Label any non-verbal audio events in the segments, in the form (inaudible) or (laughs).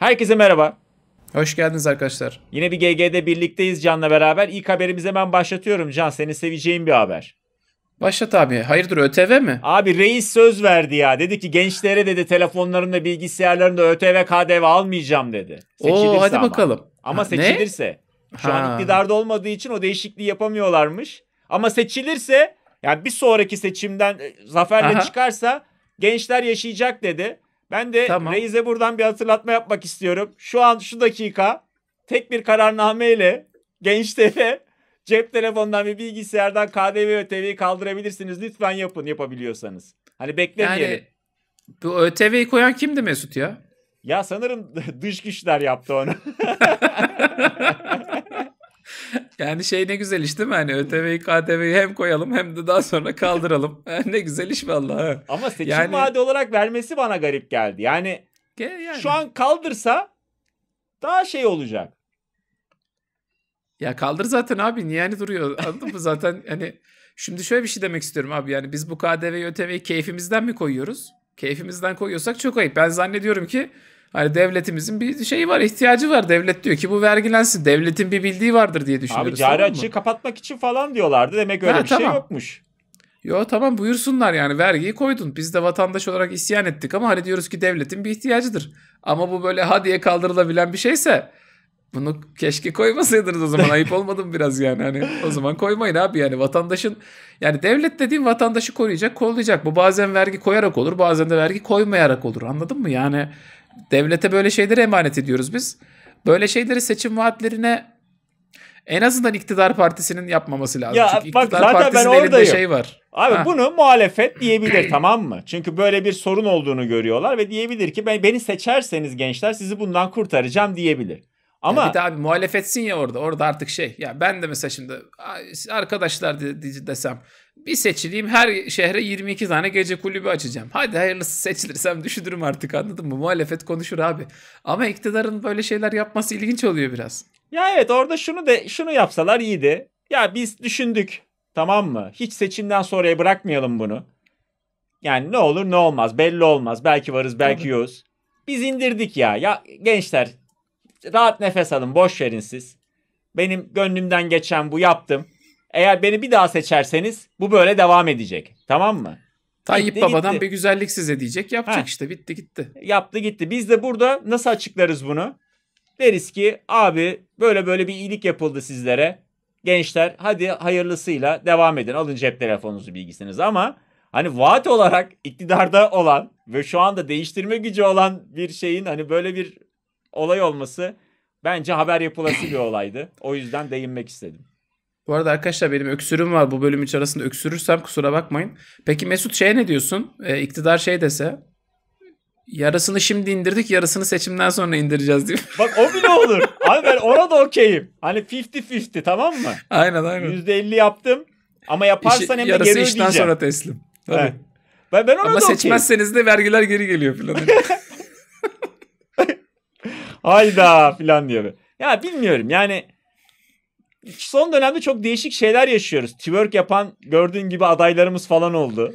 Herkese merhaba. Hoş geldiniz arkadaşlar. Yine bir GG'de birlikteyiz Can'la beraber. İlk haberimizi hemen başlatıyorum Can. Seni seveceğim bir haber. Başlat abi. Hayırdır ÖTV mi? Abi reis söz verdi ya. Dedi ki gençlere dedi telefonlarında bilgisayarlarında ÖTV KDV almayacağım dedi. Seçilirse Oo, hadi ama. bakalım. Ama ha, seçilirse. Ne? Şu ha. an iktidarda olmadığı için o değişikliği yapamıyorlarmış. Ama seçilirse yani bir sonraki seçimden e, zaferle Aha. çıkarsa gençler yaşayacak dedi. Ben de tamam. Reis'e buradan bir hatırlatma yapmak istiyorum. Şu an şu dakika tek bir kararname ile gençlere cep telefonundan ve bilgisayardan KDV ÖTV'yi kaldırabilirsiniz. Lütfen yapın yapabiliyorsanız. Hani beklemeyelim. Yani bu ÖTV'yi koyan kimdi Mesut ya? Ya sanırım (laughs) dış güçler yaptı onu. (laughs) yani şey ne güzel iş değil mi? Hani ÖTV'yi KTV'yi hem koyalım hem de daha sonra kaldıralım. (laughs) ne güzel iş vallahi. Ama seçim yani... vaadi olarak vermesi bana garip geldi. Yani, yani şu an kaldırsa daha şey olacak. Ya kaldır zaten abi niye yani duruyor anladın mı zaten hani şimdi şöyle bir şey demek istiyorum abi yani biz bu KDV ÖTV'yi keyfimizden mi koyuyoruz? Keyfimizden koyuyorsak çok ayıp. Ben zannediyorum ki Hani devletimizin bir şeyi var, ihtiyacı var. Devlet diyor ki bu vergilensin. Devletin bir bildiği vardır diye düşünüyoruz. Abi cari tamam açığı kapatmak için falan diyorlardı. Demek öyle ha, bir şey tamam. şey yokmuş. Yo tamam buyursunlar yani vergiyi koydun. Biz de vatandaş olarak isyan ettik ama hani diyoruz ki devletin bir ihtiyacıdır. Ama bu böyle ha diye kaldırılabilen bir şeyse bunu keşke koymasaydınız o zaman ayıp olmadı mı biraz yani hani o zaman koymayın abi yani vatandaşın yani devlet dediğim vatandaşı koruyacak kollayacak bu bazen vergi koyarak olur bazen de vergi koymayarak olur anladın mı yani Devlete böyle şeyleri emanet ediyoruz biz. Böyle şeyleri seçim vaatlerine en azından iktidar partisinin yapmaması lazım. Ya Çünkü iktidar bak zaten partisinin ben oradayım. elinde şey var. Abi ha. bunu muhalefet diyebilir tamam mı? Çünkü böyle bir sorun olduğunu görüyorlar ve diyebilir ki ben beni seçerseniz gençler sizi bundan kurtaracağım diyebilir. Ama ya bir de abi muhalefetsin ya orada. Orada artık şey. Ya ben de mesela şimdi arkadaşlar de, desem bir seçileyim her şehre 22 tane gece kulübü açacağım. Hadi hayırlısı seçilirsem düşünürüm artık anladın mı? Muhalefet konuşur abi. Ama iktidarın böyle şeyler yapması ilginç oluyor biraz. Ya evet orada şunu de şunu yapsalar iyiydi. Ya biz düşündük tamam mı? Hiç seçimden sonraya bırakmayalım bunu. Yani ne olur ne olmaz belli olmaz. Belki varız belki Tabii. yoğuz. Biz indirdik ya. Ya gençler rahat nefes alın boş verin siz. Benim gönlümden geçen bu yaptım. Eğer beni bir daha seçerseniz bu böyle devam edecek. Tamam mı? Tayyip gitti, Baba'dan gitti. bir güzellik size diyecek. Yapacak ha. işte bitti gitti. Yaptı gitti. Biz de burada nasıl açıklarız bunu? Deriz ki abi böyle böyle bir iyilik yapıldı sizlere. Gençler hadi hayırlısıyla devam edin. Alın cep telefonunuzu bilgisinizi ama hani vaat olarak iktidarda olan ve şu anda değiştirme gücü olan bir şeyin hani böyle bir olay olması bence haber yapılası bir olaydı. O yüzden değinmek istedim. Bu arada arkadaşlar benim öksürüm var. Bu bölüm iç arasında öksürürsem kusura bakmayın. Peki Mesut şeye ne diyorsun? E, iktidar şey dese yarısını şimdi indirdik yarısını seçimden sonra indireceğiz diyor. (laughs) Bak o bile olur. Abi ben orada okeyim. Hani 50-50 tamam mı? Aynen aynen. %50 yaptım ama yaparsan İşi, hem de geri ödeyeceğim. Yarısı işten sonra teslim. Tabii. Evet. Ben, ben orada Ama seçmezseniz okeyim. de vergiler geri geliyor filan. (laughs) (laughs) Hayda filan diyor. Ya bilmiyorum yani son dönemde çok değişik şeyler yaşıyoruz. Twerk yapan gördüğün gibi adaylarımız falan oldu.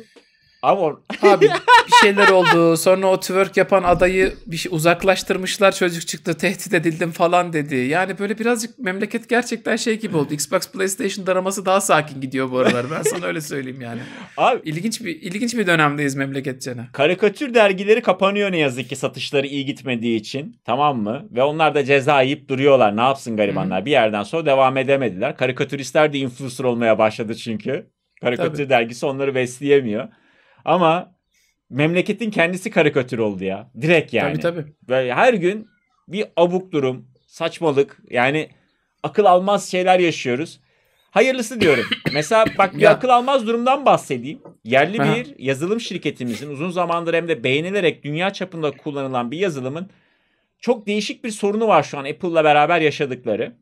Ama abi bir şeyler oldu. Sonra o twerk yapan adayı bir şey uzaklaştırmışlar. Çocuk çıktı tehdit edildim falan dedi. Yani böyle birazcık memleket gerçekten şey gibi oldu. Xbox PlayStation draması daha sakin gidiyor bu aralar. Ben sana öyle söyleyeyim yani. Abi ilginç bir ilginç bir dönemdeyiz memleketçene. Karikatür dergileri kapanıyor ne yazık ki satışları iyi gitmediği için. Tamam mı? Ve onlar da ceza yiyip duruyorlar. Ne yapsın garibanlar? hı Bir yerden sonra devam edemediler. Karikatüristler de influencer olmaya başladı çünkü. Karikatür Tabii. dergisi onları besleyemiyor. Ama memleketin kendisi karikatür oldu ya. Direkt yani. Tabii tabii. Böyle her gün bir abuk durum, saçmalık yani akıl almaz şeyler yaşıyoruz. Hayırlısı diyorum. (coughs) Mesela bak bir ya. akıl almaz durumdan bahsedeyim. Yerli Aha. bir yazılım şirketimizin uzun zamandır hem de beğenilerek dünya çapında kullanılan bir yazılımın çok değişik bir sorunu var şu an Apple'la beraber yaşadıkları.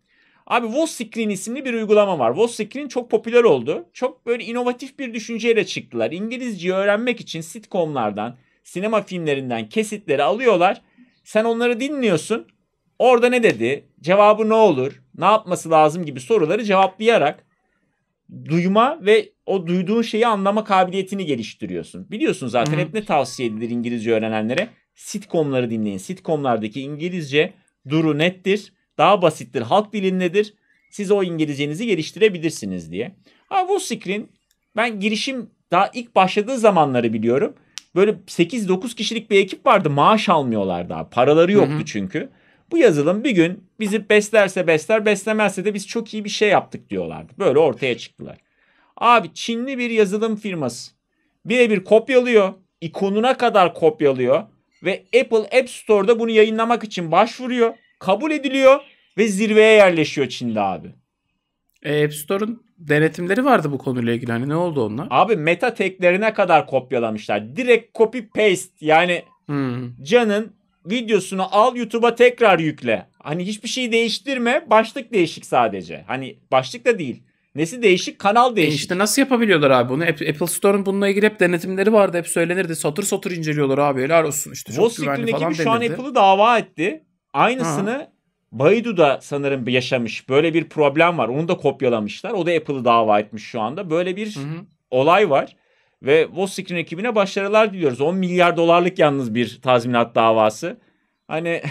Abi Voscreen isimli bir uygulama var. Voscreen çok popüler oldu. Çok böyle inovatif bir düşünceyle çıktılar. İngilizce öğrenmek için sitcomlardan, sinema filmlerinden kesitleri alıyorlar. Sen onları dinliyorsun. Orada ne dedi? Cevabı ne olur? Ne yapması lazım gibi soruları cevaplayarak duyma ve o duyduğun şeyi anlama kabiliyetini geliştiriyorsun. Biliyorsun zaten hep ne tavsiye edilir İngilizce öğrenenlere? Sitcomları dinleyin. Sitcomlardaki İngilizce duru nettir daha basittir. Halk dilindedir. Siz o İngilizcenizi geliştirebilirsiniz diye. Ama bu screen, ben girişim daha ilk başladığı zamanları biliyorum. Böyle 8-9 kişilik bir ekip vardı. Maaş almıyorlar daha. Paraları yoktu hı hı. çünkü. Bu yazılım bir gün bizi beslerse besler, beslemezse de biz çok iyi bir şey yaptık diyorlardı. Böyle ortaya çıktılar. Abi Çinli bir yazılım firması birebir kopyalıyor. ikonuna kadar kopyalıyor ve Apple App Store'da bunu yayınlamak için başvuruyor kabul ediliyor ve zirveye yerleşiyor Çin'de abi. E, App Store'un denetimleri vardı bu konuyla ilgili. Hani ne oldu onlar? Abi meta teklerine kadar kopyalamışlar. Direkt copy paste yani hmm. Can'ın videosunu al YouTube'a tekrar yükle. Hani hiçbir şey değiştirme. Başlık değişik sadece. Hani başlık da değil. Nesi değişik? Kanal e, değişik. E işte nasıl yapabiliyorlar abi bunu? Apple Store'un bununla ilgili hep denetimleri vardı. Hep söylenirdi. Satır satır inceliyorlar abi. Helal olsun işte. Wall Street falan gibi denirdi. şu an Apple'ı dava etti. Aynısını ha. Baidu da sanırım yaşamış. Böyle bir problem var. Onu da kopyalamışlar. O da Apple'ı dava etmiş şu anda. Böyle bir hı hı. olay var. Ve Wallstreet'in ekibine başarılar diliyoruz. 10 milyar dolarlık yalnız bir tazminat davası. Hani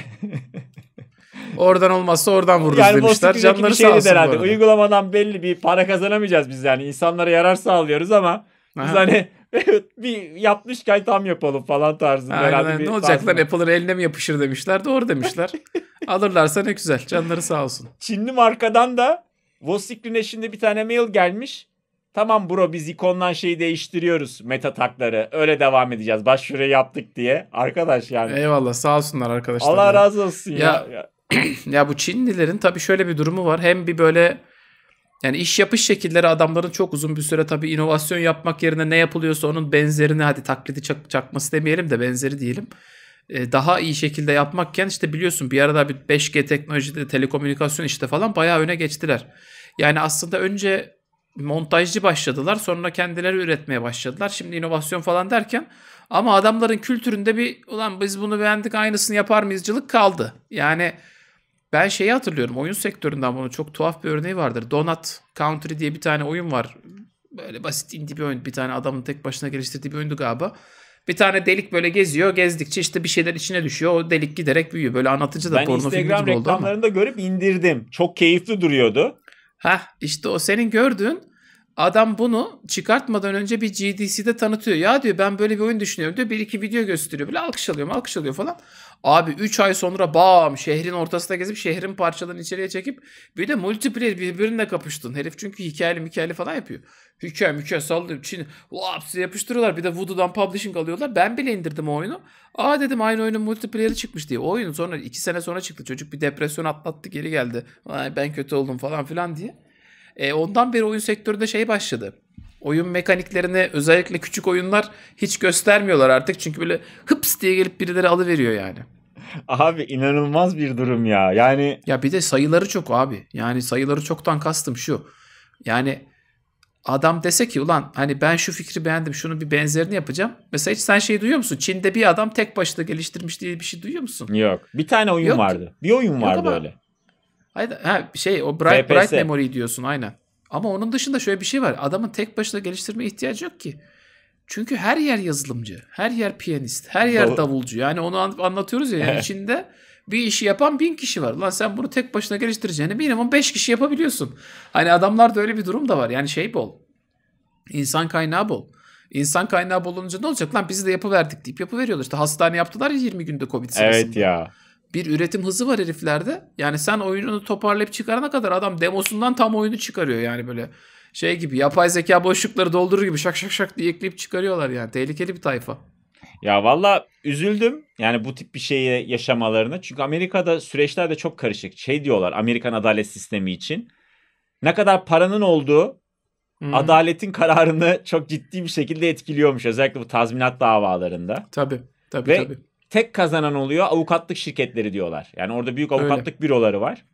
(laughs) Oradan olmazsa oradan vururuz yani demişler. Canları şey sağ olsun herhalde. Uygulamadan belli bir para kazanamayacağız biz yani. İnsanlara yarar sağlıyoruz ama Aha. biz hani (laughs) evet bir yapmışken tam yapalım falan tarzında. Aynen, herhalde bir ne olacaklar Apple'ın eline mi yapışır demişler. Doğru demişler. (laughs) Alırlarsa ne güzel. Canları sağ olsun. Çinli markadan da Vostik Güneş'inde bir tane mail gelmiş. Tamam bro biz ikondan şeyi değiştiriyoruz meta takları. Öyle devam edeceğiz. Başvuru yaptık diye. Arkadaş yani. Eyvallah sağ olsunlar arkadaşlar. Allah razı olsun ya. Ya, (clears throat) ya bu Çinlilerin tabii şöyle bir durumu var. Hem bir böyle yani iş yapış şekilleri adamların çok uzun bir süre tabii inovasyon yapmak yerine ne yapılıyorsa onun benzerini hadi taklidi çak, çakması demeyelim de benzeri diyelim. Ee, daha iyi şekilde yapmakken işte biliyorsun bir arada bir 5G teknolojide telekomünikasyon işte falan bayağı öne geçtiler. Yani aslında önce montajcı başladılar sonra kendileri üretmeye başladılar. Şimdi inovasyon falan derken ama adamların kültüründe bir ulan biz bunu beğendik aynısını yapar mıyızcılık kaldı. Yani ben şeyi hatırlıyorum. Oyun sektöründen bunu çok tuhaf bir örneği vardır. Donut Country diye bir tane oyun var. Böyle basit indie bir oyun. Bir tane adamın tek başına geliştirdiği bir oyundu galiba. Bir tane delik böyle geziyor. Gezdikçe işte bir şeyler içine düşüyor. O delik giderek büyüyor. Böyle anlatıcı da ben porno filmi gibi oldu ama. Ben Instagram reklamlarında görüp indirdim. Çok keyifli duruyordu. Heh işte o senin gördüğün adam bunu çıkartmadan önce bir GDC'de tanıtıyor. Ya diyor ben böyle bir oyun düşünüyorum diyor. Bir iki video gösteriyor. Böyle alkış mu alkış alıyor falan. Abi 3 ay sonra bam şehrin ortasına gezip şehrin parçalarını içeriye çekip bir de multiplayer birbirine kapıştın. Herif çünkü hikayeli hikayeli falan yapıyor. Hikaye hikaye sallıyor. Çin hapsi yapıştırıyorlar. Bir de Voodoo'dan publishing alıyorlar. Ben bile indirdim o oyunu. Aa dedim aynı oyunun multiplayer'ı çıkmış diye. O oyun sonra 2 sene sonra çıktı. Çocuk bir depresyon atlattı geri geldi. Ay ben kötü oldum falan filan diye. E, ondan beri oyun sektöründe şey başladı oyun mekaniklerini özellikle küçük oyunlar hiç göstermiyorlar artık. Çünkü böyle hıps diye gelip birileri alıveriyor yani. Abi inanılmaz bir durum ya. Yani Ya bir de sayıları çok abi. Yani sayıları çoktan kastım şu. Yani adam dese ki ulan hani ben şu fikri beğendim şunun bir benzerini yapacağım. Mesela hiç sen şey duyuyor musun? Çin'de bir adam tek başına geliştirmiş diye bir şey duyuyor musun? Yok. Bir tane oyun Yok. vardı. Bir oyun Yok vardı ama... öyle. Hayda ha, şey o Bright, FPS. Bright Memory diyorsun aynen. Ama onun dışında şöyle bir şey var. Adamın tek başına geliştirme ihtiyacı yok ki. Çünkü her yer yazılımcı, her yer piyanist, her yer davulcu. Yani onu anlatıyoruz ya yani içinde bir işi yapan bin kişi var. Lan sen bunu tek başına geliştireceğini minimum beş kişi yapabiliyorsun. Hani adamlarda öyle bir durum da var. Yani şey bol. İnsan kaynağı bol. İnsan kaynağı bulunca ne olacak lan bizi de yapıverdik deyip yapıveriyorlar. İşte hastane yaptılar ya 20 günde Covid sırasında. Evet ya bir üretim hızı var heriflerde. Yani sen oyununu toparlayıp çıkarana kadar adam demosundan tam oyunu çıkarıyor yani böyle şey gibi yapay zeka boşlukları doldurur gibi şak şak şak diye ekleyip çıkarıyorlar yani. Tehlikeli bir tayfa. Ya valla üzüldüm yani bu tip bir şeyi yaşamalarını Çünkü Amerika'da süreçler de çok karışık. Şey diyorlar Amerikan adalet sistemi için. Ne kadar paranın olduğu hmm. adaletin kararını çok ciddi bir şekilde etkiliyormuş. Özellikle bu tazminat davalarında. Tabii tabii Ve tabii tek kazanan oluyor avukatlık şirketleri diyorlar. Yani orada büyük avukatlık Öyle. büroları var.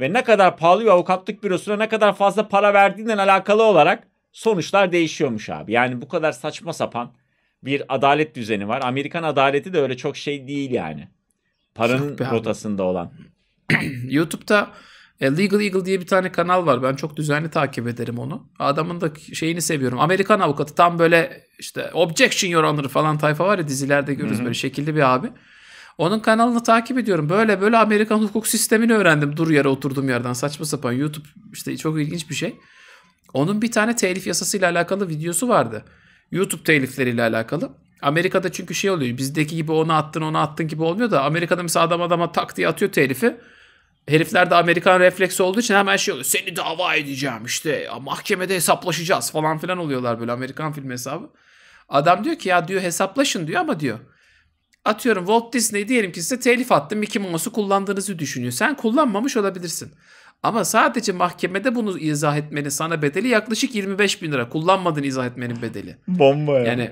Ve ne kadar pahalı bir avukatlık bürosuna ne kadar fazla para verdiğinden alakalı olarak sonuçlar değişiyormuş abi. Yani bu kadar saçma sapan bir adalet düzeni var. Amerikan adaleti de öyle çok şey değil yani. Paranın rotasında olan. (clears throat) YouTube'da Legal Eagle diye bir tane kanal var. Ben çok düzenli takip ederim onu. Adamın da şeyini seviyorum. Amerikan avukatı tam böyle işte Objection Your Honor falan tayfa var ya dizilerde görürüz böyle şekilli bir abi. Onun kanalını takip ediyorum. Böyle böyle Amerikan hukuk sistemini öğrendim. Dur yere oturduğum yerden saçma sapan YouTube işte çok ilginç bir şey. Onun bir tane telif yasasıyla alakalı videosu vardı. YouTube telifleriyle alakalı. Amerika'da çünkü şey oluyor. Bizdeki gibi onu attın onu attın gibi olmuyor da Amerika'da mesela adam adama tak diye atıyor telifi. Herifler de Amerikan refleksi olduğu için hemen şey oluyor. Seni dava edeceğim işte mahkemede hesaplaşacağız falan filan oluyorlar böyle Amerikan film hesabı. Adam diyor ki ya diyor hesaplaşın diyor ama diyor atıyorum Walt Disney diyelim ki size telif attı Mickey Mouse'u kullandığınızı düşünüyor. Sen kullanmamış olabilirsin. Ama sadece mahkemede bunu izah etmenin sana bedeli yaklaşık 25 bin lira. Kullanmadın izah etmenin bedeli. Bomba ya. Yani,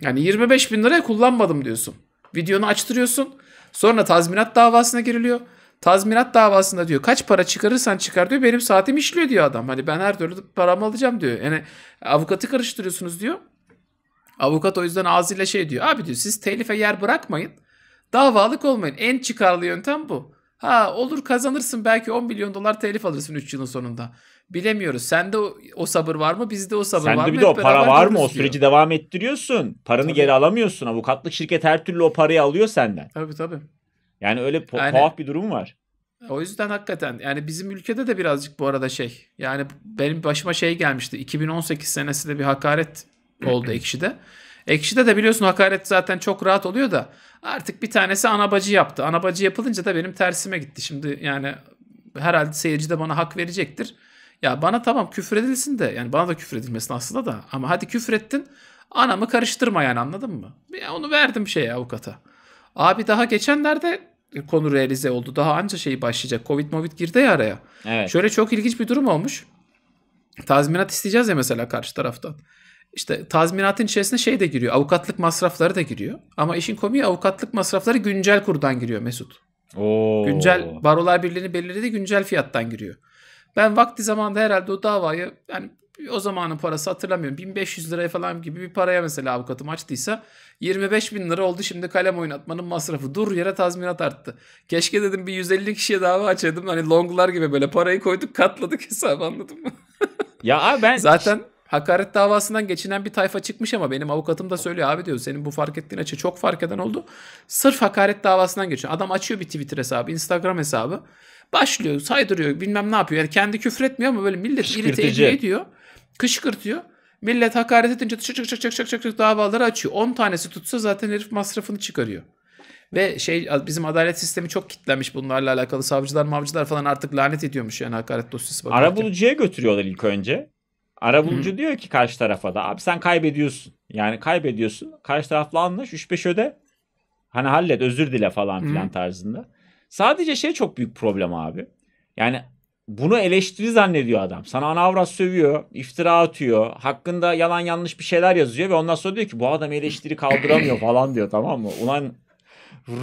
yani 25 (clears throat) bin liraya kullanmadım diyorsun. Videonu açtırıyorsun. Sonra tazminat davasına giriliyor. Tazminat davasında diyor kaç para çıkarırsan çıkar diyor benim saatim işliyor diyor adam. Hani ben her türlü paramı alacağım diyor. Yani avukatı karıştırıyorsunuz diyor. Avukat o yüzden ağzıyla şey diyor. Abi diyor siz telife yer bırakmayın. Davalık olmayın. En çıkarlı yöntem bu. Ha olur kazanırsın belki 10 milyon dolar telif alırsın 3 yılın sonunda. Bilemiyoruz. Sende o, o sabır var mı? Bizde o sabır Sende var mı? Sende bir de o para var mı? O süreci devam ettiriyorsun. Paranı tabii. geri alamıyorsun. Avukatlık şirket her türlü o parayı alıyor senden. Tabii tabii. Yani öyle po- yani, tuhaf bir durum var. O yüzden hakikaten yani bizim ülkede de birazcık bu arada şey. Yani benim başıma şey gelmişti. 2018 senesinde bir hakaret (clears throat) oldu Ekşi'de. Ekşi'de de biliyorsun hakaret zaten çok rahat oluyor da artık bir tanesi anabacı yaptı. Anabacı yapılınca da benim tersime gitti. Şimdi yani herhalde seyirci de bana hak verecektir. Ya bana tamam küfür edilsin de yani bana da küfür edilmesin aslında da ama hadi küfür ettin anamı karıştırma yani anladın mı? Ya onu verdim şeye avukata. Abi daha geçenlerde e, konu realize oldu. Daha anca şey başlayacak. Covid Movid girdi ya araya. Evet. Şöyle çok ilginç bir durum olmuş. Tazminat isteyeceğiz ya mesela karşı taraftan. İşte tazminatın içerisine şey de giriyor. Avukatlık masrafları da giriyor. Ama işin komiği avukatlık masrafları güncel kurdan giriyor Mesut. Oo. Güncel Barolar Birliği'nin belirlediği güncel fiyattan giriyor. Ben vakti zamanda herhalde o davayı yani o zamanın parası hatırlamıyorum 1500 liraya falan gibi bir paraya mesela avukatım açtıysa 25 bin lira oldu şimdi kalem oynatmanın masrafı dur yere tazminat arttı. Keşke dedim bir 150 kişiye dava açaydım hani longlar gibi böyle parayı koyduk katladık (laughs) hesabı anladın mı? ya abi ben zaten hakaret davasından geçinen bir tayfa çıkmış ama benim avukatım da söylüyor abi diyor senin bu fark ettiğin açı çok fark eden oldu. Sırf hakaret davasından geçiyor. Adam açıyor bir Twitter hesabı, Instagram hesabı. Başlıyor, saydırıyor, bilmem ne yapıyor. Yani kendi küfür etmiyor ama böyle millet irite ediyor. Kışkırtıyor. Millet hakaret edince çık çık çık çık çık çık, çık davaları açıyor. 10 tanesi tutsa zaten herif masrafını çıkarıyor. Ve şey bizim adalet sistemi çok kitlenmiş bunlarla alakalı. Savcılar mavcılar falan artık lanet ediyormuş yani hakaret dosyası Ara bulucuya götürüyorlar ilk önce. Arabulucu Hı. diyor ki karşı tarafa da abi sen kaybediyorsun. Yani kaybediyorsun. Karşı tarafla anlaş 3-5 öde. Hani hallet özür dile falan filan Hı. tarzında. Sadece şey çok büyük problem abi. Yani bunu eleştiri zannediyor adam. Sana anavrat sövüyor, iftira atıyor, hakkında yalan yanlış bir şeyler yazıyor ve ondan sonra diyor ki bu adam eleştiri kaldıramıyor falan diyor tamam mı? Ulan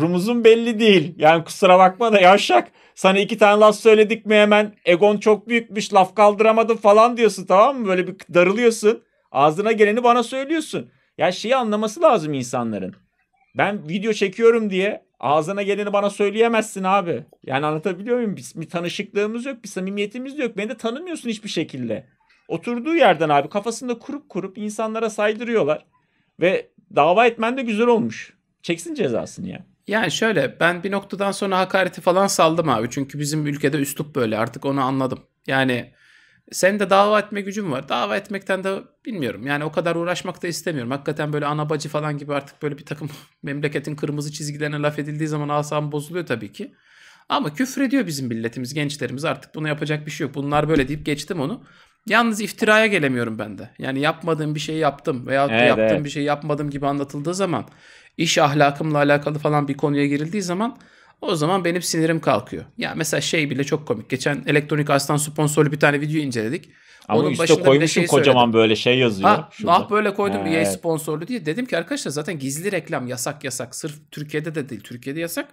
rumuzun belli değil. Yani kusura bakma da yavşak. Sana iki tane laf söyledik mi hemen egon çok büyükmüş laf kaldıramadım falan diyorsun tamam mı? Böyle bir darılıyorsun. Ağzına geleni bana söylüyorsun. Ya şeyi anlaması lazım insanların. Ben video çekiyorum diye Ağzına geleni bana söyleyemezsin abi. Yani anlatabiliyor muyum? Biz, bir tanışıklığımız yok, bir samimiyetimiz de yok. Beni de tanımıyorsun hiçbir şekilde. Oturduğu yerden abi kafasında kurup kurup insanlara saydırıyorlar. Ve dava etmen de güzel olmuş. Çeksin cezasını ya. Yani şöyle ben bir noktadan sonra hakareti falan saldım abi. Çünkü bizim ülkede üslup böyle artık onu anladım. Yani sen de dava etme gücün var. Dava etmekten de bilmiyorum. Yani o kadar uğraşmak da istemiyorum. Hakikaten böyle ana bacı falan gibi artık böyle bir takım (laughs) memleketin kırmızı çizgilerine laf edildiği zaman asam bozuluyor tabii ki. Ama küfür ediyor bizim milletimiz, gençlerimiz. Artık bunu yapacak bir şey yok. Bunlar böyle deyip geçtim onu. Yalnız iftiraya gelemiyorum ben de. Yani yapmadığım bir şeyi yaptım veya evet, yaptığım evet. bir şeyi yapmadım gibi anlatıldığı zaman iş ahlakımla alakalı falan bir konuya girildiği zaman o zaman benim sinirim kalkıyor. Ya mesela şey bile çok komik. Geçen Elektronik Aslan sponsorlu bir tane video inceledik. Ama Onun üstte koymuşum şey kocaman böyle şey yazıyor. Ha, şurada. ah böyle koydum bir sponsorlu diye. Dedim ki arkadaşlar zaten gizli reklam yasak yasak. Sırf Türkiye'de de değil. Türkiye'de yasak.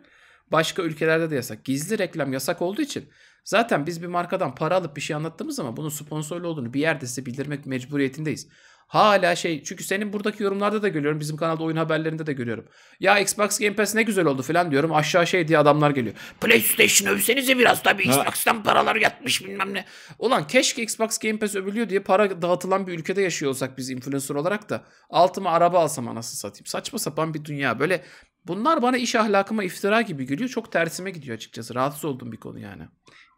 Başka ülkelerde de yasak. Gizli reklam yasak olduğu için zaten biz bir markadan para alıp bir şey anlattığımız zaman bunun sponsorlu olduğunu bir yerde size bildirmek mecburiyetindeyiz. Hala şey çünkü senin buradaki yorumlarda da görüyorum. Bizim kanalda oyun haberlerinde de görüyorum. Ya Xbox Game Pass ne güzel oldu falan diyorum. Aşağı şey diye adamlar geliyor. PlayStation övsenize biraz tabii Xbox'tan paralar yatmış bilmem ne. Ulan keşke Xbox Game Pass övülüyor diye para dağıtılan bir ülkede yaşıyor olsak biz influencer olarak da. Altıma araba alsam anasını satayım. Saçma sapan bir dünya. Böyle Bunlar bana iş ahlakıma iftira gibi geliyor. Çok tersime gidiyor açıkçası. Rahatsız oldum bir konu yani.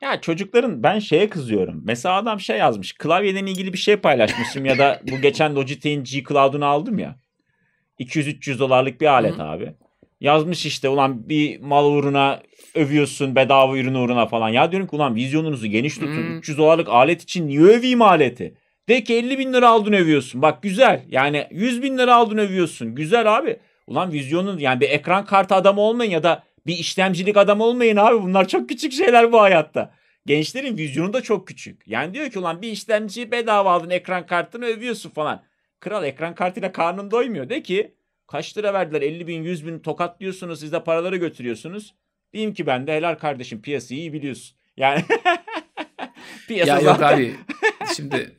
Ya çocukların ben şeye kızıyorum. Mesela adam şey yazmış. Klavyeden ilgili bir şey paylaşmışım ya da bu geçen Logitech'in G Cloud'unu aldım ya. 200-300 dolarlık bir alet abi. Yazmış işte ulan bir mal uğruna övüyorsun bedava ürün uğruna falan. Ya diyorum ki ulan vizyonunuzu geniş tutun. 300 dolarlık alet için niye öveyim aleti? De ki 50 bin lira aldın övüyorsun. Bak güzel. Yani 100 bin lira aldın övüyorsun. Güzel abi. Ulan vizyonun yani bir ekran kartı adamı olmayın ya da bir işlemcilik adamı olmayın abi. Bunlar çok küçük şeyler bu hayatta. Gençlerin vizyonu da çok küçük. Yani diyor ki ulan bir işlemciyi bedava aldın ekran kartını övüyorsun falan. Kral ekran kartıyla karnın doymuyor. De ki kaç lira verdiler 50 bin 100 bin tokatlıyorsunuz siz de paraları götürüyorsunuz. Diyeyim ki ben de helal kardeşim piyasayı iyi biliyorsun. Yani (laughs) piyasa ya zaten... yok abi şimdi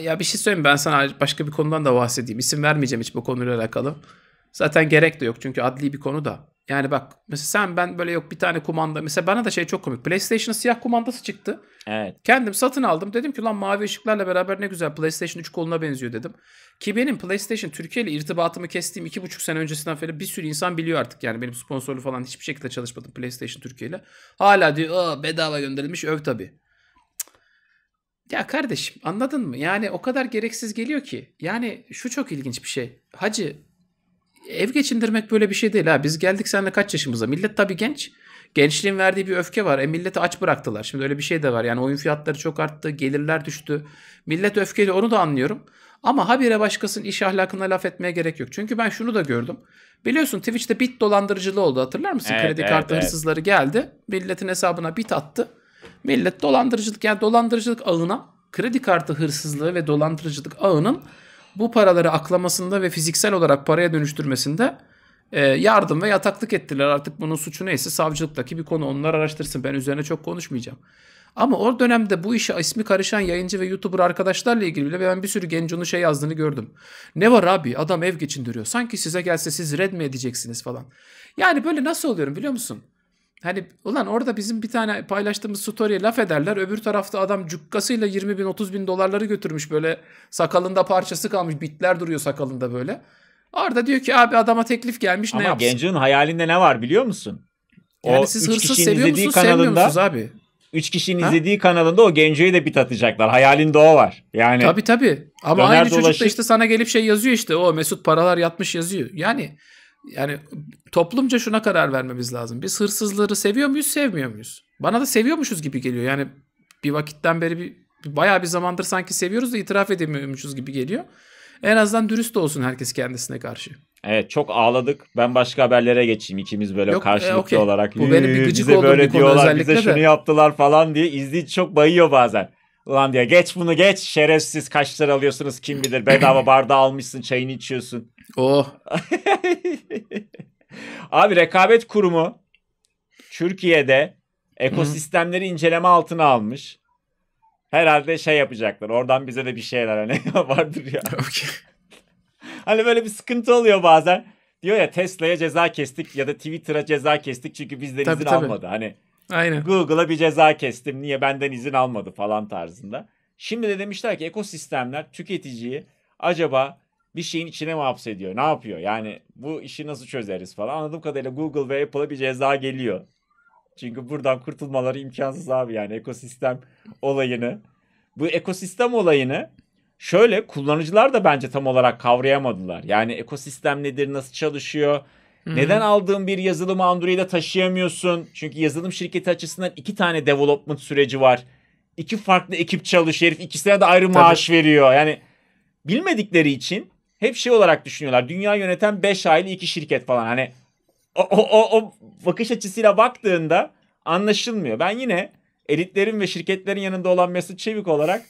ya bir şey söyleyeyim ben sana başka bir konudan da bahsedeyim. İsim vermeyeceğim hiç bu konuyla alakalı. Zaten gerek de yok çünkü adli bir konu da. Yani bak mesela sen ben böyle yok bir tane kumanda. Mesela bana da şey çok komik. PlayStation'ın siyah kumandası çıktı. Evet. Kendim satın aldım. Dedim ki lan mavi ışıklarla beraber ne güzel PlayStation 3 koluna benziyor dedim. Ki benim PlayStation Türkiye ile irtibatımı kestiğim 2,5 sene öncesinden falan bir sürü insan biliyor artık. Yani benim sponsorlu falan hiçbir şekilde çalışmadım PlayStation Türkiye ile. Hala diyor bedava gönderilmiş öv tabi. Ya kardeşim anladın mı? Yani o kadar gereksiz geliyor ki. Yani şu çok ilginç bir şey. Hacı ev geçindirmek böyle bir şey değil ha. Biz geldik seninle kaç yaşımıza? Millet tabii genç. Gençliğin verdiği bir öfke var. E milleti aç bıraktılar. Şimdi öyle bir şey de var. Yani oyun fiyatları çok arttı. Gelirler düştü. Millet öfkeli onu da anlıyorum. Ama habire başkasının iş ahlakına laf etmeye gerek yok. Çünkü ben şunu da gördüm. Biliyorsun Twitch'te bit dolandırıcılığı oldu hatırlar mısın? Evet, Kredi kartı evet. hırsızları geldi. Milletin hesabına bit attı. Millet dolandırıcılık yani dolandırıcılık ağına kredi kartı hırsızlığı ve dolandırıcılık ağının bu paraları aklamasında ve fiziksel olarak paraya dönüştürmesinde e, yardım ve yataklık ettiler. Artık bunun suçu neyse savcılıktaki bir konu onlar araştırsın. Ben üzerine çok konuşmayacağım. Ama o dönemde bu işe ismi karışan yayıncı ve YouTuber arkadaşlarla ilgili bile ben bir sürü genç onu şey yazdığını gördüm. Ne var abi adam ev geçindiriyor. Sanki size gelse siz red mi edeceksiniz falan. Yani böyle nasıl oluyorum biliyor musun? Hani ulan orada bizim bir tane paylaştığımız story'e laf ederler. Öbür tarafta adam cukkasıyla 20 bin 30 bin dolarları götürmüş böyle sakalında parçası kalmış bitler duruyor sakalında böyle. Arda diyor ki abi adama teklif gelmiş Ama ne yapsın? Ama gencin hayalinde ne var biliyor musun? O yani siz hırsız seviyor musunuz kanalında, sevmiyor musunuz abi? 3 kişinin ha? izlediği kanalında o Genco'yu da bit atacaklar. Hayalinde o var. Yani Tabii tabii. Ama aynı dolaşıp... çocuk da işte sana gelip şey yazıyor işte. O Mesut paralar yatmış yazıyor. Yani yani toplumca şuna karar vermemiz lazım. Biz hırsızları seviyor muyuz, sevmiyor muyuz? Bana da seviyormuşuz gibi geliyor. Yani bir vakitten beri bir, bayağı bir zamandır sanki seviyoruz da itiraf edemiyormuşuz gibi geliyor. En azından dürüst olsun herkes kendisine karşı. Evet çok ağladık. Ben başka haberlere geçeyim İkimiz böyle Yok, e, karşılıklı e, okay. olarak. Bu benim ee, bir gıcık bize böyle bir konu diyorlar, özellikle bize şunu yaptılar falan diye izleyici çok bayıyor bazen. Ulan diye geç bunu geç şerefsiz kaç lira alıyorsunuz kim bilir bedava bardağı almışsın çayını içiyorsun. Oh. (laughs) Abi rekabet kurumu Türkiye'de ekosistemleri inceleme altına almış. Herhalde şey yapacaklar. Oradan bize de bir şeyler hani (laughs) vardır ya. Okay. (laughs) hani böyle bir sıkıntı oluyor bazen. Diyor ya Tesla'ya ceza kestik ya da Twitter'a ceza kestik çünkü bizden tabii, izin tabii. almadı. Hani Aynen. Google'a bir ceza kestim niye benden izin almadı falan tarzında. Şimdi de demişler ki ekosistemler tüketiciyi acaba bir şeyin içine mi hapsediyor? Ne yapıyor? Yani bu işi nasıl çözeriz falan. Anladığım kadarıyla Google ve Apple'a bir ceza geliyor. Çünkü buradan kurtulmaları imkansız abi yani ekosistem olayını. Bu ekosistem olayını şöyle kullanıcılar da bence tam olarak kavrayamadılar. Yani ekosistem nedir, nasıl çalışıyor? Hı-hı. Neden aldığın bir yazılımı Android'e taşıyamıyorsun? Çünkü yazılım şirketi açısından iki tane development süreci var. İki farklı ekip çalışıyor. Herif ikisine de ayrı Tabii. maaş veriyor. Yani bilmedikleri için hep şey olarak düşünüyorlar. Dünya yöneten 5 aile 2 şirket falan. Hani o, o, o, o bakış açısıyla baktığında anlaşılmıyor. Ben yine elitlerin ve şirketlerin yanında olan Mesut Çevik olarak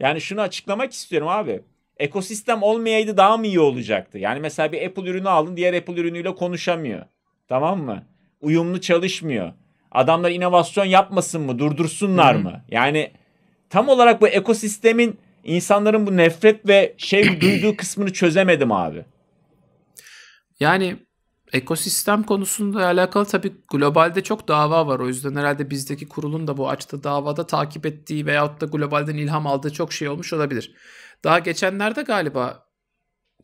yani şunu açıklamak istiyorum abi. Ekosistem olmayaydı daha mı iyi olacaktı? Yani mesela bir Apple ürünü aldın diğer Apple ürünüyle konuşamıyor. Tamam mı? Uyumlu çalışmıyor. Adamlar inovasyon yapmasın mı? Durdursunlar Hı-hı. mı? Yani tam olarak bu ekosistemin insanların bu nefret ve şey (clears throat) duyduğu kısmını çözemedim abi. Yani ekosistem konusunda alakalı tabii globalde çok dava var. O yüzden herhalde bizdeki kurulun da bu açtığı davada takip ettiği veyahut da globalden ilham aldığı çok şey olmuş olabilir. Daha geçenlerde galiba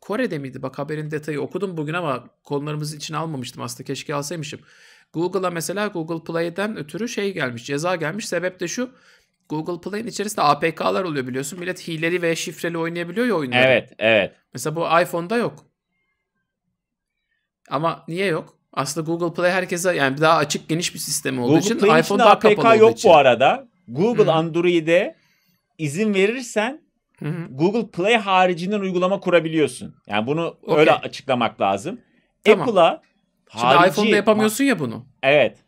Kore'de miydi? Bak haberin detayı okudum bugün ama konularımız için almamıştım aslında. Keşke alsaymışım. Google'a mesela Google Play'den ötürü şey gelmiş, ceza gelmiş. Sebep de şu. Google Play'in içerisinde APK'lar oluyor biliyorsun. Millet hileli ve şifreli oynayabiliyor ya oyunları. Evet, evet. Mesela bu iPhone'da yok. Ama niye yok? Aslında Google Play herkese yani daha açık geniş bir sistemi olduğu Google için Play iPhone daha APK kapalı yok için. bu arada. Google Hı. Android'e izin verirsen hı Google Play haricinden uygulama kurabiliyorsun. Yani bunu okay. öyle açıklamak lazım. Tamam. Apple'a harici... Şimdi iPhone'da yapamıyorsun ya bunu. Evet.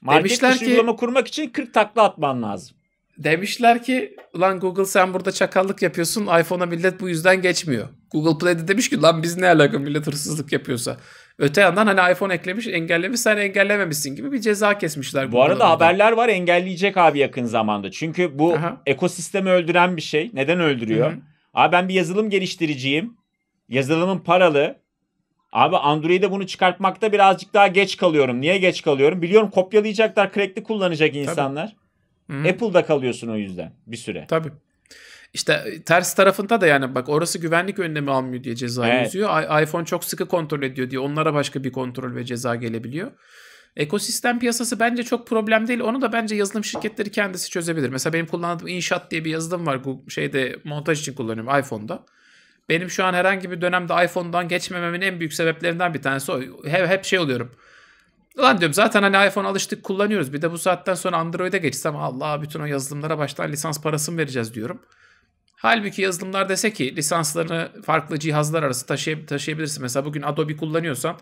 Market Demişler ki... uygulama kurmak için 40 takla atman lazım. Demişler ki ulan Google sen burada çakallık yapıyorsun iPhone'a millet bu yüzden geçmiyor. Google Play'de demiş ki lan biz ne alaka millet hırsızlık yapıyorsa. Öte yandan hani iPhone eklemiş engellemiş sen engellememişsin gibi bir ceza kesmişler. Bu arada burada. haberler var engelleyecek abi yakın zamanda. Çünkü bu Aha. ekosistemi öldüren bir şey. Neden öldürüyor? Hı-hı. Abi ben bir yazılım geliştiriciyim. Yazılımın paralı. Abi Android'e bunu çıkartmakta birazcık daha geç kalıyorum. Niye geç kalıyorum? Biliyorum kopyalayacaklar, crack'li kullanacak insanlar. Tabii. Hı-hı. Apple'da kalıyorsun o yüzden bir süre. Tabii. İşte ters tarafında da yani bak orası güvenlik önlemi almıyor diye ceza evet. yazıyor. I- iPhone çok sıkı kontrol ediyor diye onlara başka bir kontrol ve ceza gelebiliyor. Ekosistem piyasası bence çok problem değil. Onu da bence yazılım şirketleri kendisi çözebilir. Mesela benim kullandığım InShot diye bir yazılım var. Bu şeyde montaj için kullanıyorum iPhone'da. Benim şu an herhangi bir dönemde iPhone'dan geçmememin en büyük sebeplerinden bir tanesi o. Hep, hep şey oluyorum Ulan diyorum zaten hani iPhone alıştık kullanıyoruz. Bir de bu saatten sonra Android'e geçsem Allah bütün o yazılımlara baştan lisans parasını vereceğiz diyorum. Halbuki yazılımlar dese ki lisanslarını farklı cihazlar arası taşıy taşıyabilirsin. Mesela bugün Adobe kullanıyorsan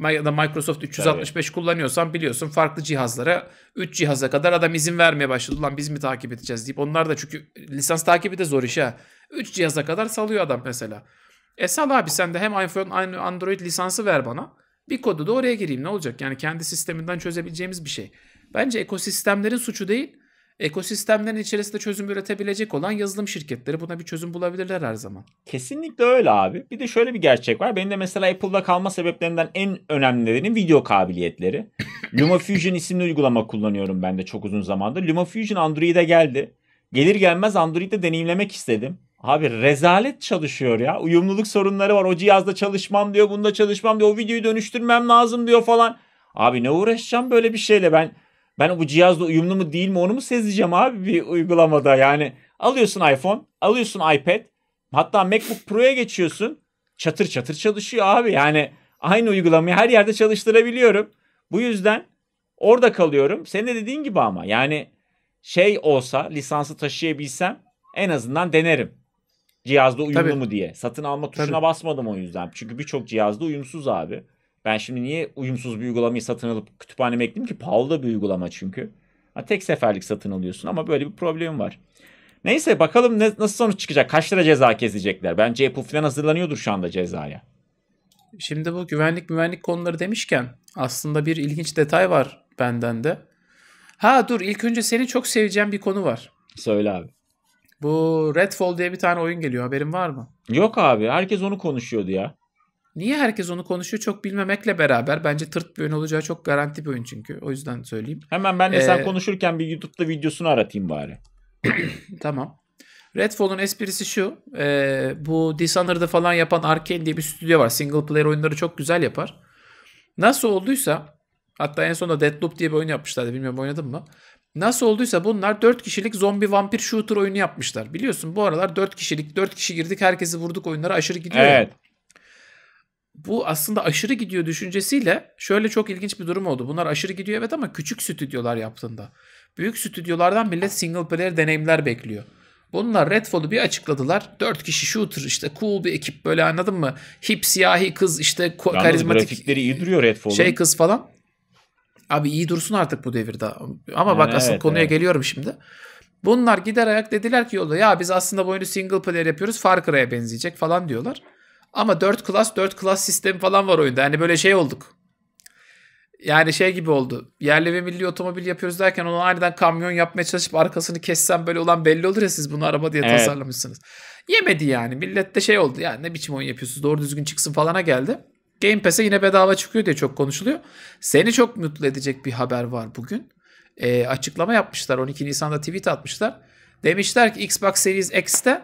ya da Microsoft 365 evet. kullanıyorsan biliyorsun farklı cihazlara 3 cihaza kadar adam izin vermeye başladı. Ulan biz mi takip edeceğiz deyip onlar da çünkü lisans takibi de zor iş ha. 3 cihaza kadar salıyor adam mesela. E sal abi sen de hem iPhone aynı Android lisansı ver bana. Bir kodu da oraya gireyim ne olacak? Yani kendi sisteminden çözebileceğimiz bir şey. Bence ekosistemlerin suçu değil, ekosistemlerin içerisinde çözüm üretebilecek olan yazılım şirketleri buna bir çözüm bulabilirler her zaman. Kesinlikle öyle abi. Bir de şöyle bir gerçek var. Benim de mesela Apple'da kalma sebeplerinden en önemlilerinin video kabiliyetleri. (laughs) LumaFusion isimli uygulama kullanıyorum ben de çok uzun zamandır. LumaFusion Android'e geldi. Gelir gelmez Android'de deneyimlemek istedim. Abi rezalet çalışıyor ya. Uyumluluk sorunları var. O cihazda çalışmam diyor. Bunda çalışmam diyor. O videoyu dönüştürmem lazım diyor falan. Abi ne uğraşacağım böyle bir şeyle ben ben bu cihazla uyumlu mu değil mi onu mu sezeceğim abi bir uygulamada yani. Alıyorsun iPhone, alıyorsun iPad. Hatta MacBook Pro'ya geçiyorsun. Çatır çatır çalışıyor abi. Yani aynı uygulamayı her yerde çalıştırabiliyorum. Bu yüzden orada kalıyorum. Senin de dediğin gibi ama yani şey olsa lisansı taşıyabilsem en azından denerim. Cihazda uyumlu Tabii. mu diye. Satın alma tuşuna Tabii. basmadım o yüzden. Çünkü birçok cihazda uyumsuz abi. Ben şimdi niye uyumsuz bir uygulamayı satın alıp kütüphaneme ekleyeyim ki? Pahalı da bir uygulama çünkü. Ha, tek seferlik satın alıyorsun ama böyle bir problem var. Neyse bakalım ne, nasıl sonuç çıkacak? Kaç lira ceza kesecekler? Bence Apple falan hazırlanıyordur şu anda cezaya. Şimdi bu güvenlik güvenlik konuları demişken aslında bir ilginç detay var benden de. Ha dur ilk önce seni çok seveceğim bir konu var. Söyle abi. Bu Redfall diye bir tane oyun geliyor. Haberin var mı? Yok abi. Herkes onu konuşuyordu ya. Niye herkes onu konuşuyor çok bilmemekle beraber bence tırt bir oyun olacağı çok garanti bir oyun çünkü. O yüzden söyleyeyim. Hemen ben de ee, sen konuşurken bir YouTube'da videosunu aratayım bari. (clears throat) tamam. Redfall'un esprisi şu. E, bu Dishonored'ı falan yapan Arkane diye bir stüdyo var. Single player oyunları çok güzel yapar. Nasıl olduysa hatta en sonunda Deadloop diye bir oyun yapmışlardı. Bilmiyorum oynadın mı? Nasıl olduysa bunlar 4 kişilik zombi vampir shooter oyunu yapmışlar. Biliyorsun bu aralar 4 kişilik 4 kişi girdik herkesi vurduk oyunlara aşırı gidiyor. Evet. Bu aslında aşırı gidiyor düşüncesiyle şöyle çok ilginç bir durum oldu. Bunlar aşırı gidiyor evet ama küçük stüdyolar yaptığında. Büyük stüdyolardan millet single player deneyimler bekliyor. Bunlar Redfall'u bir açıkladılar. 4 kişi shooter işte cool bir ekip böyle anladın mı? Hip siyahi kız işte Yalnız karizmatik. grafikleri iyi duruyor Redfall'un. Şey kız falan. Abi iyi dursun artık bu devirde. Ama bak evet, asıl konuya evet. geliyorum şimdi. Bunlar gider ayak dediler ki yolda ya biz aslında bu oyunu single player yapıyoruz Far Cry'a benzeyecek falan diyorlar. Ama 4 klas 4 klas sistemi falan var oyunda. Yani böyle şey olduk. Yani şey gibi oldu. Yerli ve milli otomobil yapıyoruz derken onu aniden kamyon yapmaya çalışıp arkasını kessem böyle olan belli olur ya siz bunu araba diye evet. tasarlamışsınız. Yemedi yani. Millette şey oldu. Yani ne biçim oyun yapıyorsunuz doğru düzgün çıksın falana geldi. Game Pass'e yine bedava çıkıyor diye çok konuşuluyor. Seni çok mutlu edecek bir haber var bugün. E, açıklama yapmışlar. 12 Nisan'da tweet atmışlar. Demişler ki Xbox Series X'te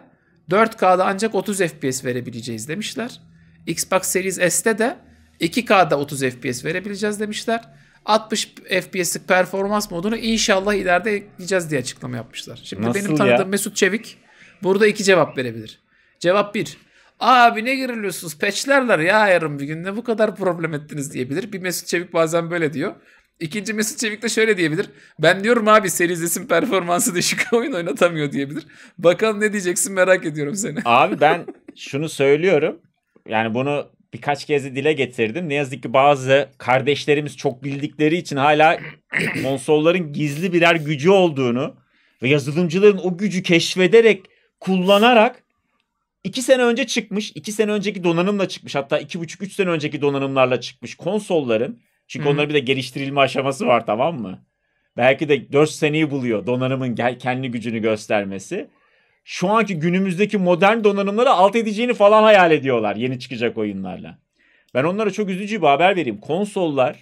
4K'da ancak 30 FPS verebileceğiz demişler. Xbox Series S'te de 2K'da 30 FPS verebileceğiz demişler. 60 FPS'lik performans modunu inşallah ileride ekleyeceğiz diye açıklama yapmışlar. Şimdi Nasıl benim tanıdığım ya? Mesut Çevik burada iki cevap verebilir. Cevap 1. Abi ne geriliyorsunuz? Peçlerler ya yarın bir günde bu kadar problem ettiniz diyebilir. Bir Mesut Çevik bazen böyle diyor. İkinci Mesut Çevik de şöyle diyebilir. Ben diyorum abi Serizes'in performansı düşük (laughs) oyun oynatamıyor diyebilir. Bakalım ne diyeceksin merak ediyorum seni. Abi ben (laughs) şunu söylüyorum. Yani bunu birkaç kez dile getirdim. Ne yazık ki bazı kardeşlerimiz çok bildikleri için hala (coughs) konsolların gizli birer gücü olduğunu ve yazılımcıların o gücü keşfederek kullanarak 2 sene önce çıkmış, 2 sene önceki donanımla çıkmış. Hatta 2,5-3 sene önceki donanımlarla çıkmış konsolların. Çünkü hmm. onların bir de geliştirilme aşaması var tamam mı? Belki de 4 seneyi buluyor donanımın kendi gücünü göstermesi. Şu anki günümüzdeki modern donanımları alt edeceğini falan hayal ediyorlar yeni çıkacak oyunlarla. Ben onlara çok üzücü bir haber vereyim. Konsollar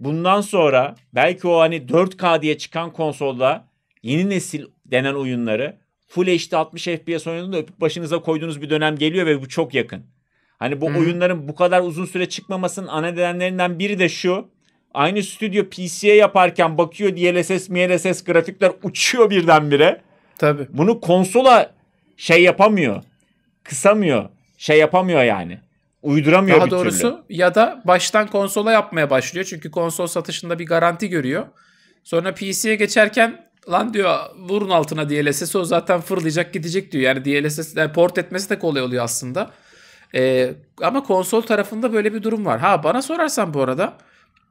bundan sonra belki o hani 4K diye çıkan konsolda yeni nesil denen oyunları full HD 60 FPS oynadığında öpüp başınıza koyduğunuz bir dönem geliyor ve bu çok yakın. Hani bu hmm. oyunların bu kadar uzun süre çıkmamasının ana nedenlerinden biri de şu. Aynı stüdyo PC'ye yaparken bakıyor DLSS, MLSS grafikler uçuyor birdenbire. Tabii. Bunu konsola şey yapamıyor. Kısamıyor. Şey yapamıyor yani. Uyduramıyor Daha bir doğrusu türlü. ya da baştan konsola yapmaya başlıyor. Çünkü konsol satışında bir garanti görüyor. Sonra PC'ye geçerken Lan diyor vurun altına DLSS'i o zaten fırlayacak gidecek diyor. Yani DLSS yani port etmesi de kolay oluyor aslında. Ee, ama konsol tarafında böyle bir durum var. Ha bana sorarsan bu arada